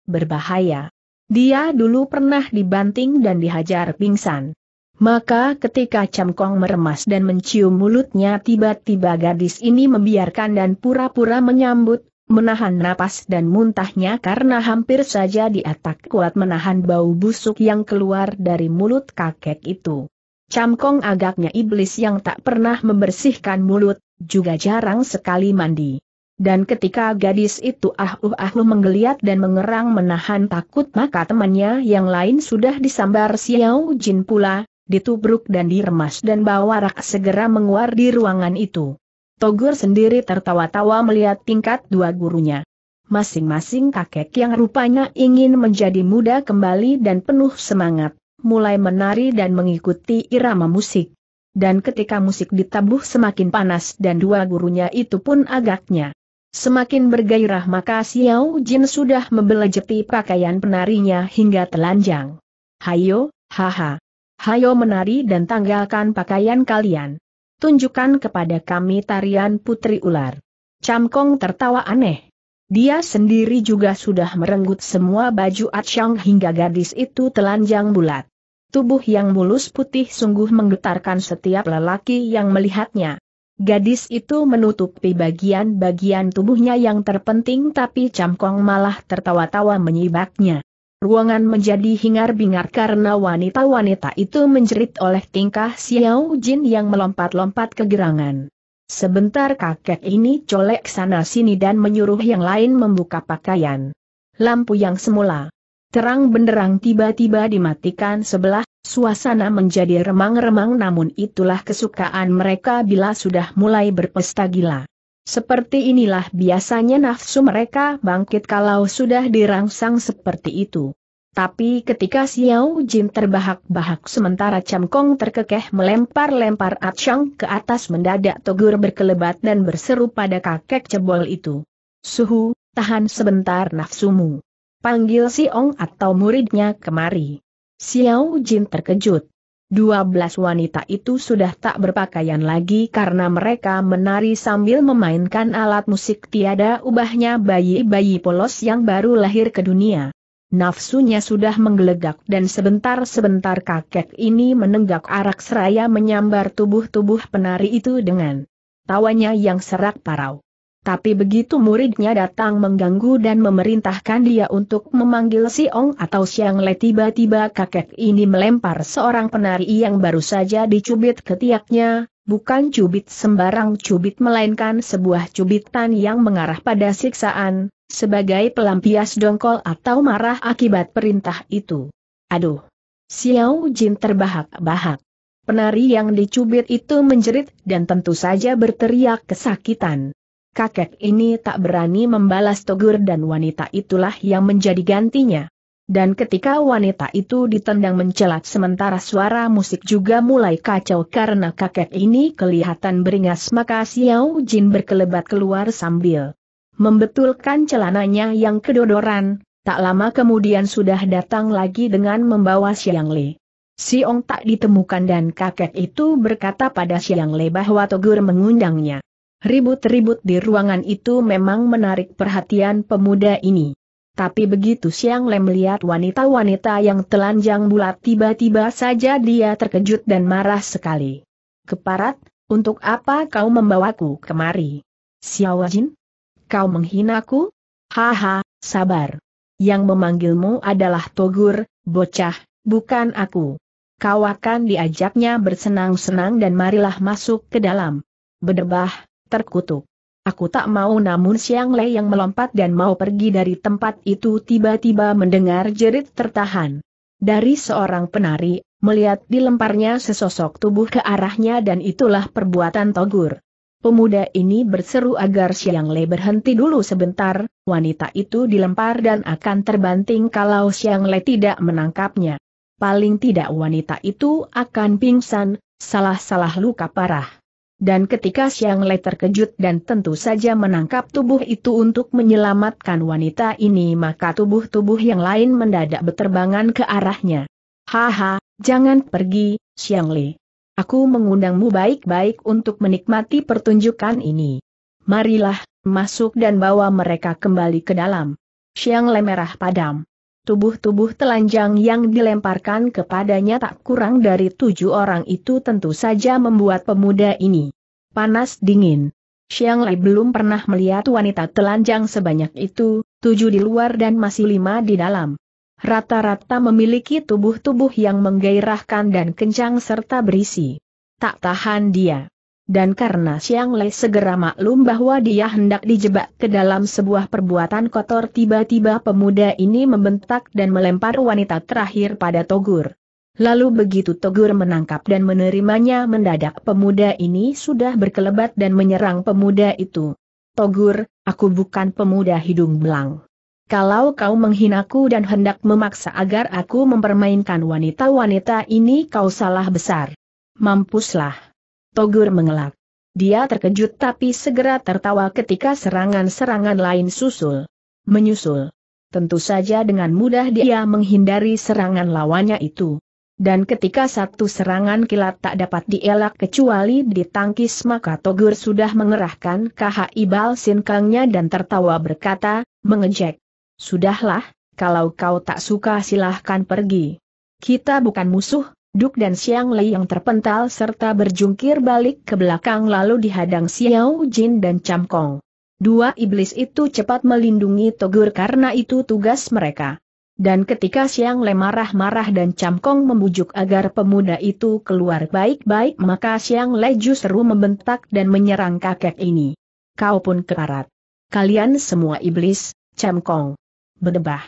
A: berbahaya. Dia dulu pernah dibanting dan dihajar pingsan. Maka ketika Camkong meremas dan mencium mulutnya tiba-tiba gadis ini membiarkan dan pura-pura menyambut, menahan napas dan muntahnya karena hampir saja dia tak kuat menahan bau busuk yang keluar dari mulut kakek itu. Camkong agaknya iblis yang tak pernah membersihkan mulut, juga jarang sekali mandi. Dan ketika gadis itu ahuh -uh menggeliat dan mengerang menahan takut maka temannya yang lain sudah disambar Xiao Jin pula, ditubruk dan diremas dan Bawarak segera menguar di ruangan itu. Togur sendiri tertawa-tawa melihat tingkat dua gurunya. Masing-masing kakek yang rupanya ingin menjadi muda kembali dan penuh semangat, mulai menari dan mengikuti irama musik. Dan ketika musik ditabuh semakin panas dan dua gurunya itu pun agaknya semakin bergairah maka Xiao Jin sudah membelejeti pakaian penarinya hingga telanjang. Hayo, haha, hayo menari dan tanggalkan pakaian kalian. Tunjukkan kepada kami tarian Putri Ular. Camkong tertawa aneh. Dia sendiri juga sudah merenggut semua baju Atsang hingga gadis itu telanjang bulat. Tubuh yang mulus putih sungguh menggetarkan setiap lelaki yang melihatnya. Gadis itu menutupi bagian-bagian tubuhnya yang terpenting tapi Camkong malah tertawa-tawa menyibaknya. Ruangan menjadi hingar-bingar karena wanita-wanita itu menjerit oleh tingkah Xiao Jin yang melompat-lompat kegerangan. Sebentar kakek ini colek sana-sini dan menyuruh yang lain membuka pakaian. Lampu yang semula terang benderang tiba-tiba dimatikan sebelah, suasana menjadi remang-remang namun itulah kesukaan mereka bila sudah mulai berpesta gila. Seperti inilah biasanya nafsu mereka bangkit kalau sudah dirangsang seperti itu. Tapi ketika Xiao Jin terbahak-bahak sementara Cham Kong terkekeh melempar-lempar Atshang ke atas mendadak Togur berkelebat dan berseru pada kakek cebol itu. Suhu, tahan sebentar nafsumu. Panggil si Ong atau muridnya kemari. Xiao Jin terkejut. 12 wanita itu sudah tak berpakaian lagi karena mereka menari sambil memainkan alat musik tiada ubahnya bayi-bayi polos yang baru lahir ke dunia. Nafsunya sudah menggelegak dan sebentar-sebentar kakek ini menenggak arak seraya menyambar tubuh-tubuh penari itu dengan tawanya yang serak parau. Tapi begitu muridnya datang mengganggu dan memerintahkan dia untuk memanggil Si Ong atau Siang Le tiba-tiba kakek ini melempar seorang penari yang baru saja dicubit ketiaknya, bukan cubit sembarang cubit melainkan sebuah cubitan yang mengarah pada siksaan, sebagai pelampias dongkol atau marah akibat perintah itu. Aduh! Xiao Jin terbahak-bahak. Penari yang dicubit itu menjerit dan tentu saja berteriak kesakitan kakek ini tak berani membalas Togur dan wanita itulah yang menjadi gantinya. Dan ketika wanita itu ditendang mencelat sementara suara musik juga mulai kacau karena kakek ini kelihatan beringas maka Xiao Jin berkelebat keluar sambil membetulkan celananya yang kedodoran, tak lama kemudian sudah datang lagi dengan membawa Xiang Li. Siong tak ditemukan dan kakek itu berkata pada Xiang Li bahwa Togur mengundangnya. Ribut-ribut di ruangan itu memang menarik perhatian pemuda ini. Tapi begitu Siang Lem melihat wanita-wanita yang telanjang bulat tiba-tiba saja dia terkejut dan marah sekali. Keparat, untuk apa kau membawaku kemari? Xiaojin? Kau menghinaku? Haha, sabar. Yang memanggilmu adalah Togur, bocah, bukan aku. Kau akan diajaknya bersenang-senang dan marilah masuk ke dalam. Bedebah, terkutuk. Aku tak mau namun Siang Le yang melompat dan mau pergi dari tempat itu tiba-tiba mendengar jerit tertahan. Dari seorang penari, melihat dilemparnya sesosok tubuh ke arahnya dan itulah perbuatan Togur. Pemuda ini berseru agar Siang Le berhenti dulu sebentar, wanita itu dilempar dan akan terbanting kalau Siang Le tidak menangkapnya. Paling tidak wanita itu akan pingsan, salah-salah luka parah dan ketika Siang Le terkejut dan tentu saja menangkap tubuh itu untuk menyelamatkan wanita ini maka tubuh-tubuh yang lain mendadak beterbangan ke arahnya. Haha, jangan pergi, Siang Le. Aku mengundangmu baik-baik untuk menikmati pertunjukan ini. Marilah, masuk dan bawa mereka kembali ke dalam. Siang Le merah padam. Tubuh-tubuh telanjang yang dilemparkan kepadanya tak kurang dari tujuh orang itu tentu saja membuat pemuda ini panas dingin. Xiang Lei belum pernah melihat wanita telanjang sebanyak itu, tujuh di luar dan masih lima di dalam. Rata-rata memiliki tubuh-tubuh yang menggairahkan dan kencang serta berisi. Tak tahan dia dan karena Siang Lei segera maklum bahwa dia hendak dijebak ke dalam sebuah perbuatan kotor tiba-tiba pemuda ini membentak dan melempar wanita terakhir pada Togur. Lalu begitu Togur menangkap dan menerimanya mendadak pemuda ini sudah berkelebat dan menyerang pemuda itu. Togur, aku bukan pemuda hidung belang. Kalau kau menghinaku dan hendak memaksa agar aku mempermainkan wanita-wanita ini kau salah besar. Mampuslah. Togur mengelak. Dia terkejut tapi segera tertawa ketika serangan-serangan lain susul. Menyusul. Tentu saja dengan mudah dia menghindari serangan lawannya itu. Dan ketika satu serangan kilat tak dapat dielak kecuali ditangkis maka Togur sudah mengerahkan KHI Ibal Sinkangnya dan tertawa berkata, mengejek. Sudahlah, kalau kau tak suka silahkan pergi. Kita bukan musuh, Duk dan Xiang Lei yang terpental serta berjungkir balik ke belakang lalu dihadang Xiao Jin dan Cham Kong. Dua iblis itu cepat melindungi Togur karena itu tugas mereka. Dan ketika Xiang Lei marah-marah dan Cham Kong membujuk agar pemuda itu keluar baik-baik maka Xiang Lei justru membentak dan menyerang kakek ini. Kau pun keparat. Kalian semua iblis, Cham Kong. Berdebah.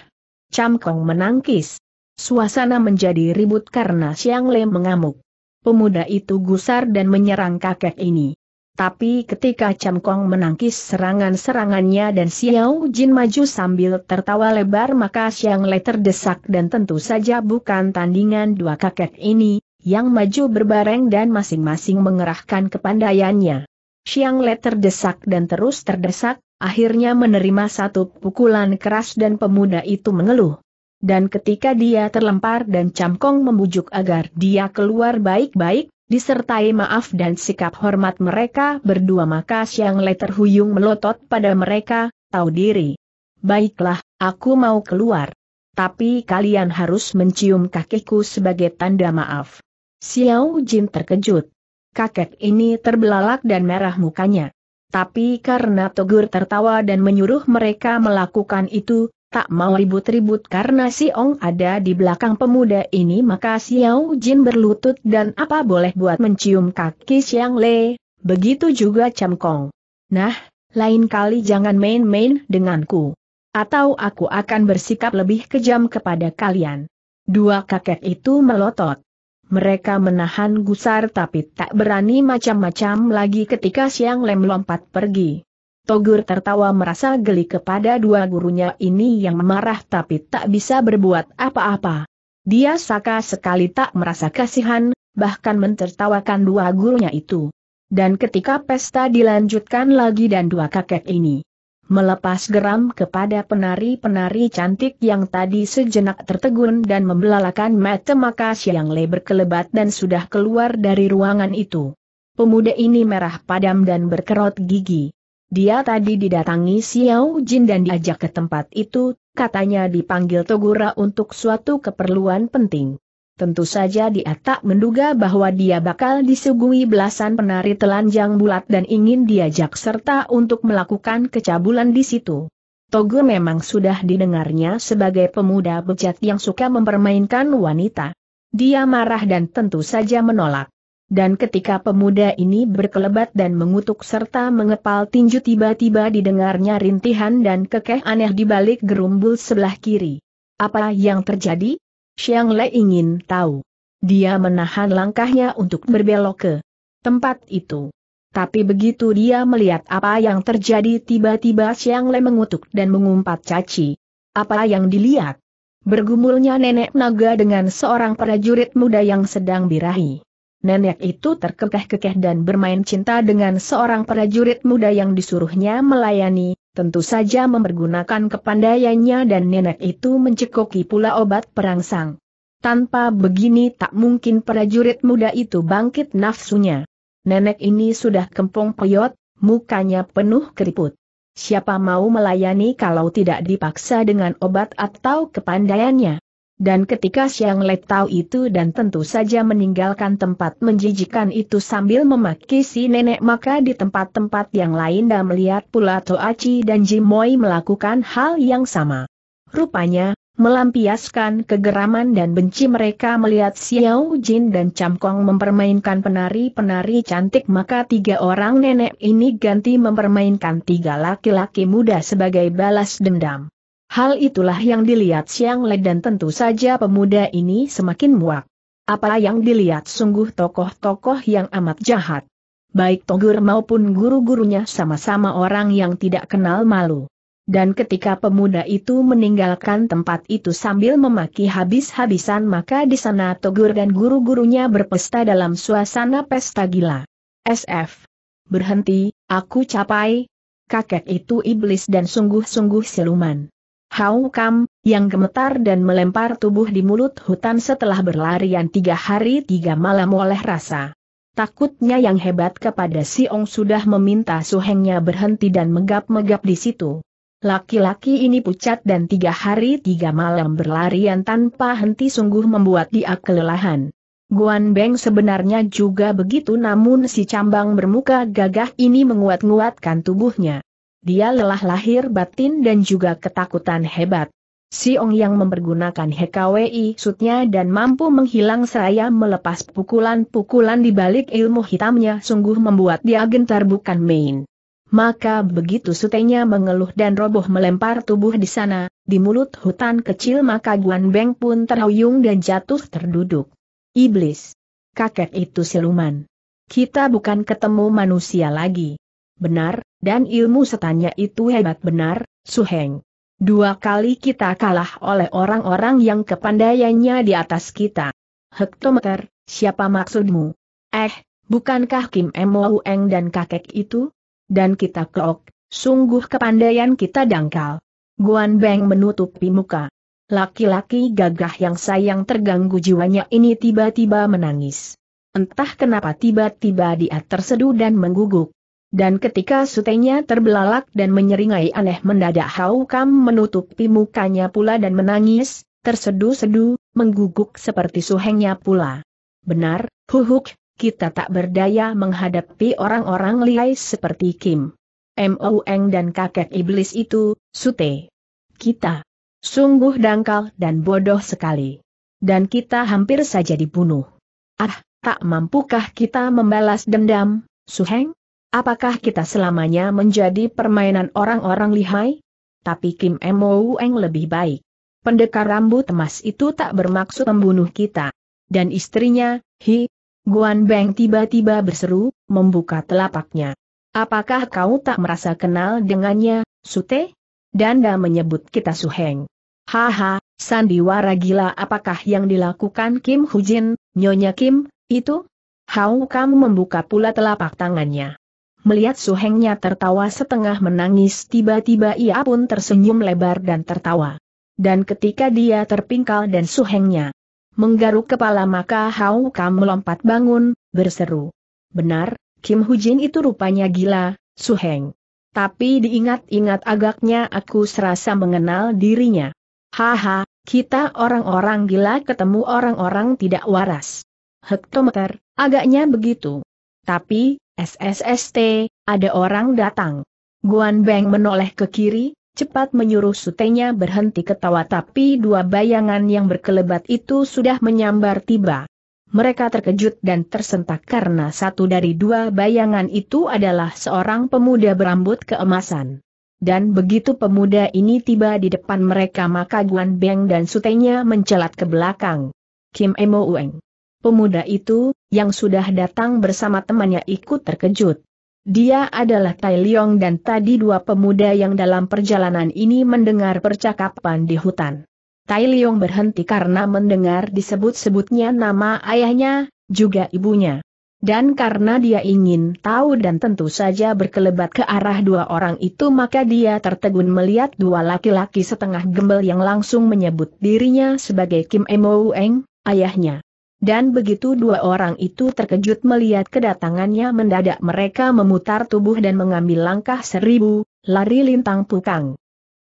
A: Cham Kong menangkis. Suasana menjadi ribut karena Xiang Le mengamuk. Pemuda itu gusar dan menyerang kakek ini. Tapi ketika Cham Kong menangkis serangan-serangannya dan Xiao Jin maju sambil tertawa lebar maka Xiang Le terdesak dan tentu saja bukan tandingan dua kakek ini, yang maju berbareng dan masing-masing mengerahkan kepandaiannya. Xiang Le terdesak dan terus terdesak, akhirnya menerima satu pukulan keras dan pemuda itu mengeluh dan ketika dia terlempar dan Camkong membujuk agar dia keluar baik-baik, disertai maaf dan sikap hormat mereka berdua maka Siang Le terhuyung melotot pada mereka, tahu diri. Baiklah, aku mau keluar. Tapi kalian harus mencium kakiku sebagai tanda maaf. Xiao Jin terkejut. Kakek ini terbelalak dan merah mukanya. Tapi karena Togur tertawa dan menyuruh mereka melakukan itu, tak mau ribut-ribut karena si Ong ada di belakang pemuda ini maka Xiao Jin berlutut dan apa boleh buat mencium kaki Xiang Le, begitu juga Cham Kong. Nah, lain kali jangan main-main denganku. Atau aku akan bersikap lebih kejam kepada kalian. Dua kakek itu melotot. Mereka menahan gusar tapi tak berani macam-macam lagi ketika Xiang Le melompat pergi. Togur tertawa merasa geli kepada dua gurunya ini yang marah tapi tak bisa berbuat apa-apa. Dia saka sekali tak merasa kasihan, bahkan mentertawakan dua gurunya itu. Dan ketika pesta dilanjutkan lagi dan dua kakek ini melepas geram kepada penari-penari cantik yang tadi sejenak tertegun dan membelalakan mata maka siang lebar kelebat dan sudah keluar dari ruangan itu. Pemuda ini merah padam dan berkerut gigi. Dia tadi didatangi Xiao Jin dan diajak ke tempat itu, katanya dipanggil Togura untuk suatu keperluan penting. Tentu saja dia tak menduga bahwa dia bakal disuguhi belasan penari telanjang bulat dan ingin diajak serta untuk melakukan kecabulan di situ. Togo memang sudah didengarnya sebagai pemuda bejat yang suka mempermainkan wanita. Dia marah dan tentu saja menolak. Dan ketika pemuda ini berkelebat dan mengutuk serta mengepal tinju tiba-tiba didengarnya rintihan dan kekeh aneh di balik gerumbul sebelah kiri. Apa yang terjadi? Xiang Le ingin tahu. Dia menahan langkahnya untuk berbelok ke tempat itu. Tapi begitu dia melihat apa yang terjadi tiba-tiba Xiang Le mengutuk dan mengumpat caci. Apa yang dilihat? Bergumulnya nenek naga dengan seorang prajurit muda yang sedang birahi nenek itu terkekeh-kekeh dan bermain cinta dengan seorang prajurit muda yang disuruhnya melayani, tentu saja mempergunakan kepandaiannya dan nenek itu mencekoki pula obat perangsang. Tanpa begini tak mungkin prajurit muda itu bangkit nafsunya. Nenek ini sudah kempong peyot, mukanya penuh keriput. Siapa mau melayani kalau tidak dipaksa dengan obat atau kepandaiannya? Dan ketika Siang Letau tahu itu dan tentu saja meninggalkan tempat menjijikan itu sambil memaki si nenek maka di tempat-tempat yang lain dan melihat pula Toachi dan Jimoy melakukan hal yang sama. Rupanya, melampiaskan kegeraman dan benci mereka melihat Xiao Jin dan Camkong mempermainkan penari-penari cantik maka tiga orang nenek ini ganti mempermainkan tiga laki-laki muda sebagai balas dendam. Hal itulah yang dilihat Siang Le dan tentu saja pemuda ini semakin muak. Apa yang dilihat sungguh tokoh-tokoh yang amat jahat. Baik Togur maupun guru-gurunya sama-sama orang yang tidak kenal malu. Dan ketika pemuda itu meninggalkan tempat itu sambil memaki habis-habisan maka di sana Togur dan guru-gurunya berpesta dalam suasana pesta gila. SF. Berhenti, aku capai. Kakek itu iblis dan sungguh-sungguh siluman. Hau Kam, yang gemetar dan melempar tubuh di mulut hutan setelah berlarian tiga hari tiga malam oleh rasa. Takutnya yang hebat kepada Si Ong sudah meminta suhengnya berhenti dan megap-megap di situ. Laki-laki ini pucat dan tiga hari tiga malam berlarian tanpa henti sungguh membuat dia kelelahan. Guan Beng sebenarnya juga begitu namun si cambang bermuka gagah ini menguat-nguatkan tubuhnya dia lelah lahir batin dan juga ketakutan hebat. Si Ong yang mempergunakan HKWI sutnya dan mampu menghilang seraya melepas pukulan-pukulan di balik ilmu hitamnya sungguh membuat dia gentar bukan main. Maka begitu sutenya mengeluh dan roboh melempar tubuh di sana, di mulut hutan kecil maka Guan Beng pun terhuyung dan jatuh terduduk. Iblis. Kakek itu siluman. Kita bukan ketemu manusia lagi. Benar, dan ilmu setannya itu hebat benar, Suheng. Dua kali kita kalah oleh orang-orang yang kepandaiannya di atas kita. Hektometer, siapa maksudmu? Eh, bukankah Kim Eng dan kakek itu? Dan kita keok, sungguh kepandaian kita dangkal. Guan Beng menutupi muka. Laki-laki gagah yang sayang terganggu jiwanya ini tiba-tiba menangis. Entah kenapa tiba-tiba dia terseduh dan mengguguk. Dan ketika sutenya terbelalak dan menyeringai aneh mendadak Hau Kam menutupi mukanya pula dan menangis, tersedu-sedu, mengguguk seperti suhengnya pula. Benar, Huhuk, kita tak berdaya menghadapi orang-orang liai seperti Kim. Moeng dan kakek iblis itu, sute. Kita. Sungguh dangkal dan bodoh sekali. Dan kita hampir saja dibunuh. Ah, tak mampukah kita membalas dendam, Suheng? Apakah kita selamanya menjadi permainan orang-orang lihai? Tapi Kim Mou Eng lebih baik. Pendekar rambut emas itu tak bermaksud membunuh kita. Dan istrinya, Hi, Guan Beng tiba-tiba berseru, membuka telapaknya. Apakah kau tak merasa kenal dengannya, Sute? Danda menyebut kita Suheng. Haha, sandiwara gila apakah yang dilakukan Kim Hujin, Nyonya Kim, itu? Hau kamu membuka pula telapak tangannya melihat Su-hengnya tertawa setengah menangis tiba-tiba ia pun tersenyum lebar dan tertawa. Dan ketika dia terpingkal dan Su-hengnya menggaruk kepala maka Hau Kam melompat bangun, berseru. Benar, Kim Hujin itu rupanya gila, Su-heng. Tapi diingat-ingat agaknya aku serasa mengenal dirinya. Haha, kita orang-orang gila ketemu orang-orang tidak waras. Hektometer, agaknya begitu. Tapi, SSST, ada orang datang. Guan Beng menoleh ke kiri, cepat menyuruh sutenya berhenti ketawa tapi dua bayangan yang berkelebat itu sudah menyambar tiba. Mereka terkejut dan tersentak karena satu dari dua bayangan itu adalah seorang pemuda berambut keemasan. Dan begitu pemuda ini tiba di depan mereka maka Guan Beng dan sutenya mencelat ke belakang. Kim Emo Ueng. Pemuda itu, yang sudah datang bersama temannya ikut terkejut. Dia adalah Tai Leong dan tadi dua pemuda yang dalam perjalanan ini mendengar percakapan di hutan. Tai Leong berhenti karena mendengar disebut-sebutnya nama ayahnya, juga ibunya. Dan karena dia ingin tahu dan tentu saja berkelebat ke arah dua orang itu maka dia tertegun melihat dua laki-laki setengah gembel yang langsung menyebut dirinya sebagai Kim Emo Eng, ayahnya. Dan begitu dua orang itu terkejut melihat kedatangannya mendadak mereka memutar tubuh dan mengambil langkah seribu, lari lintang pukang.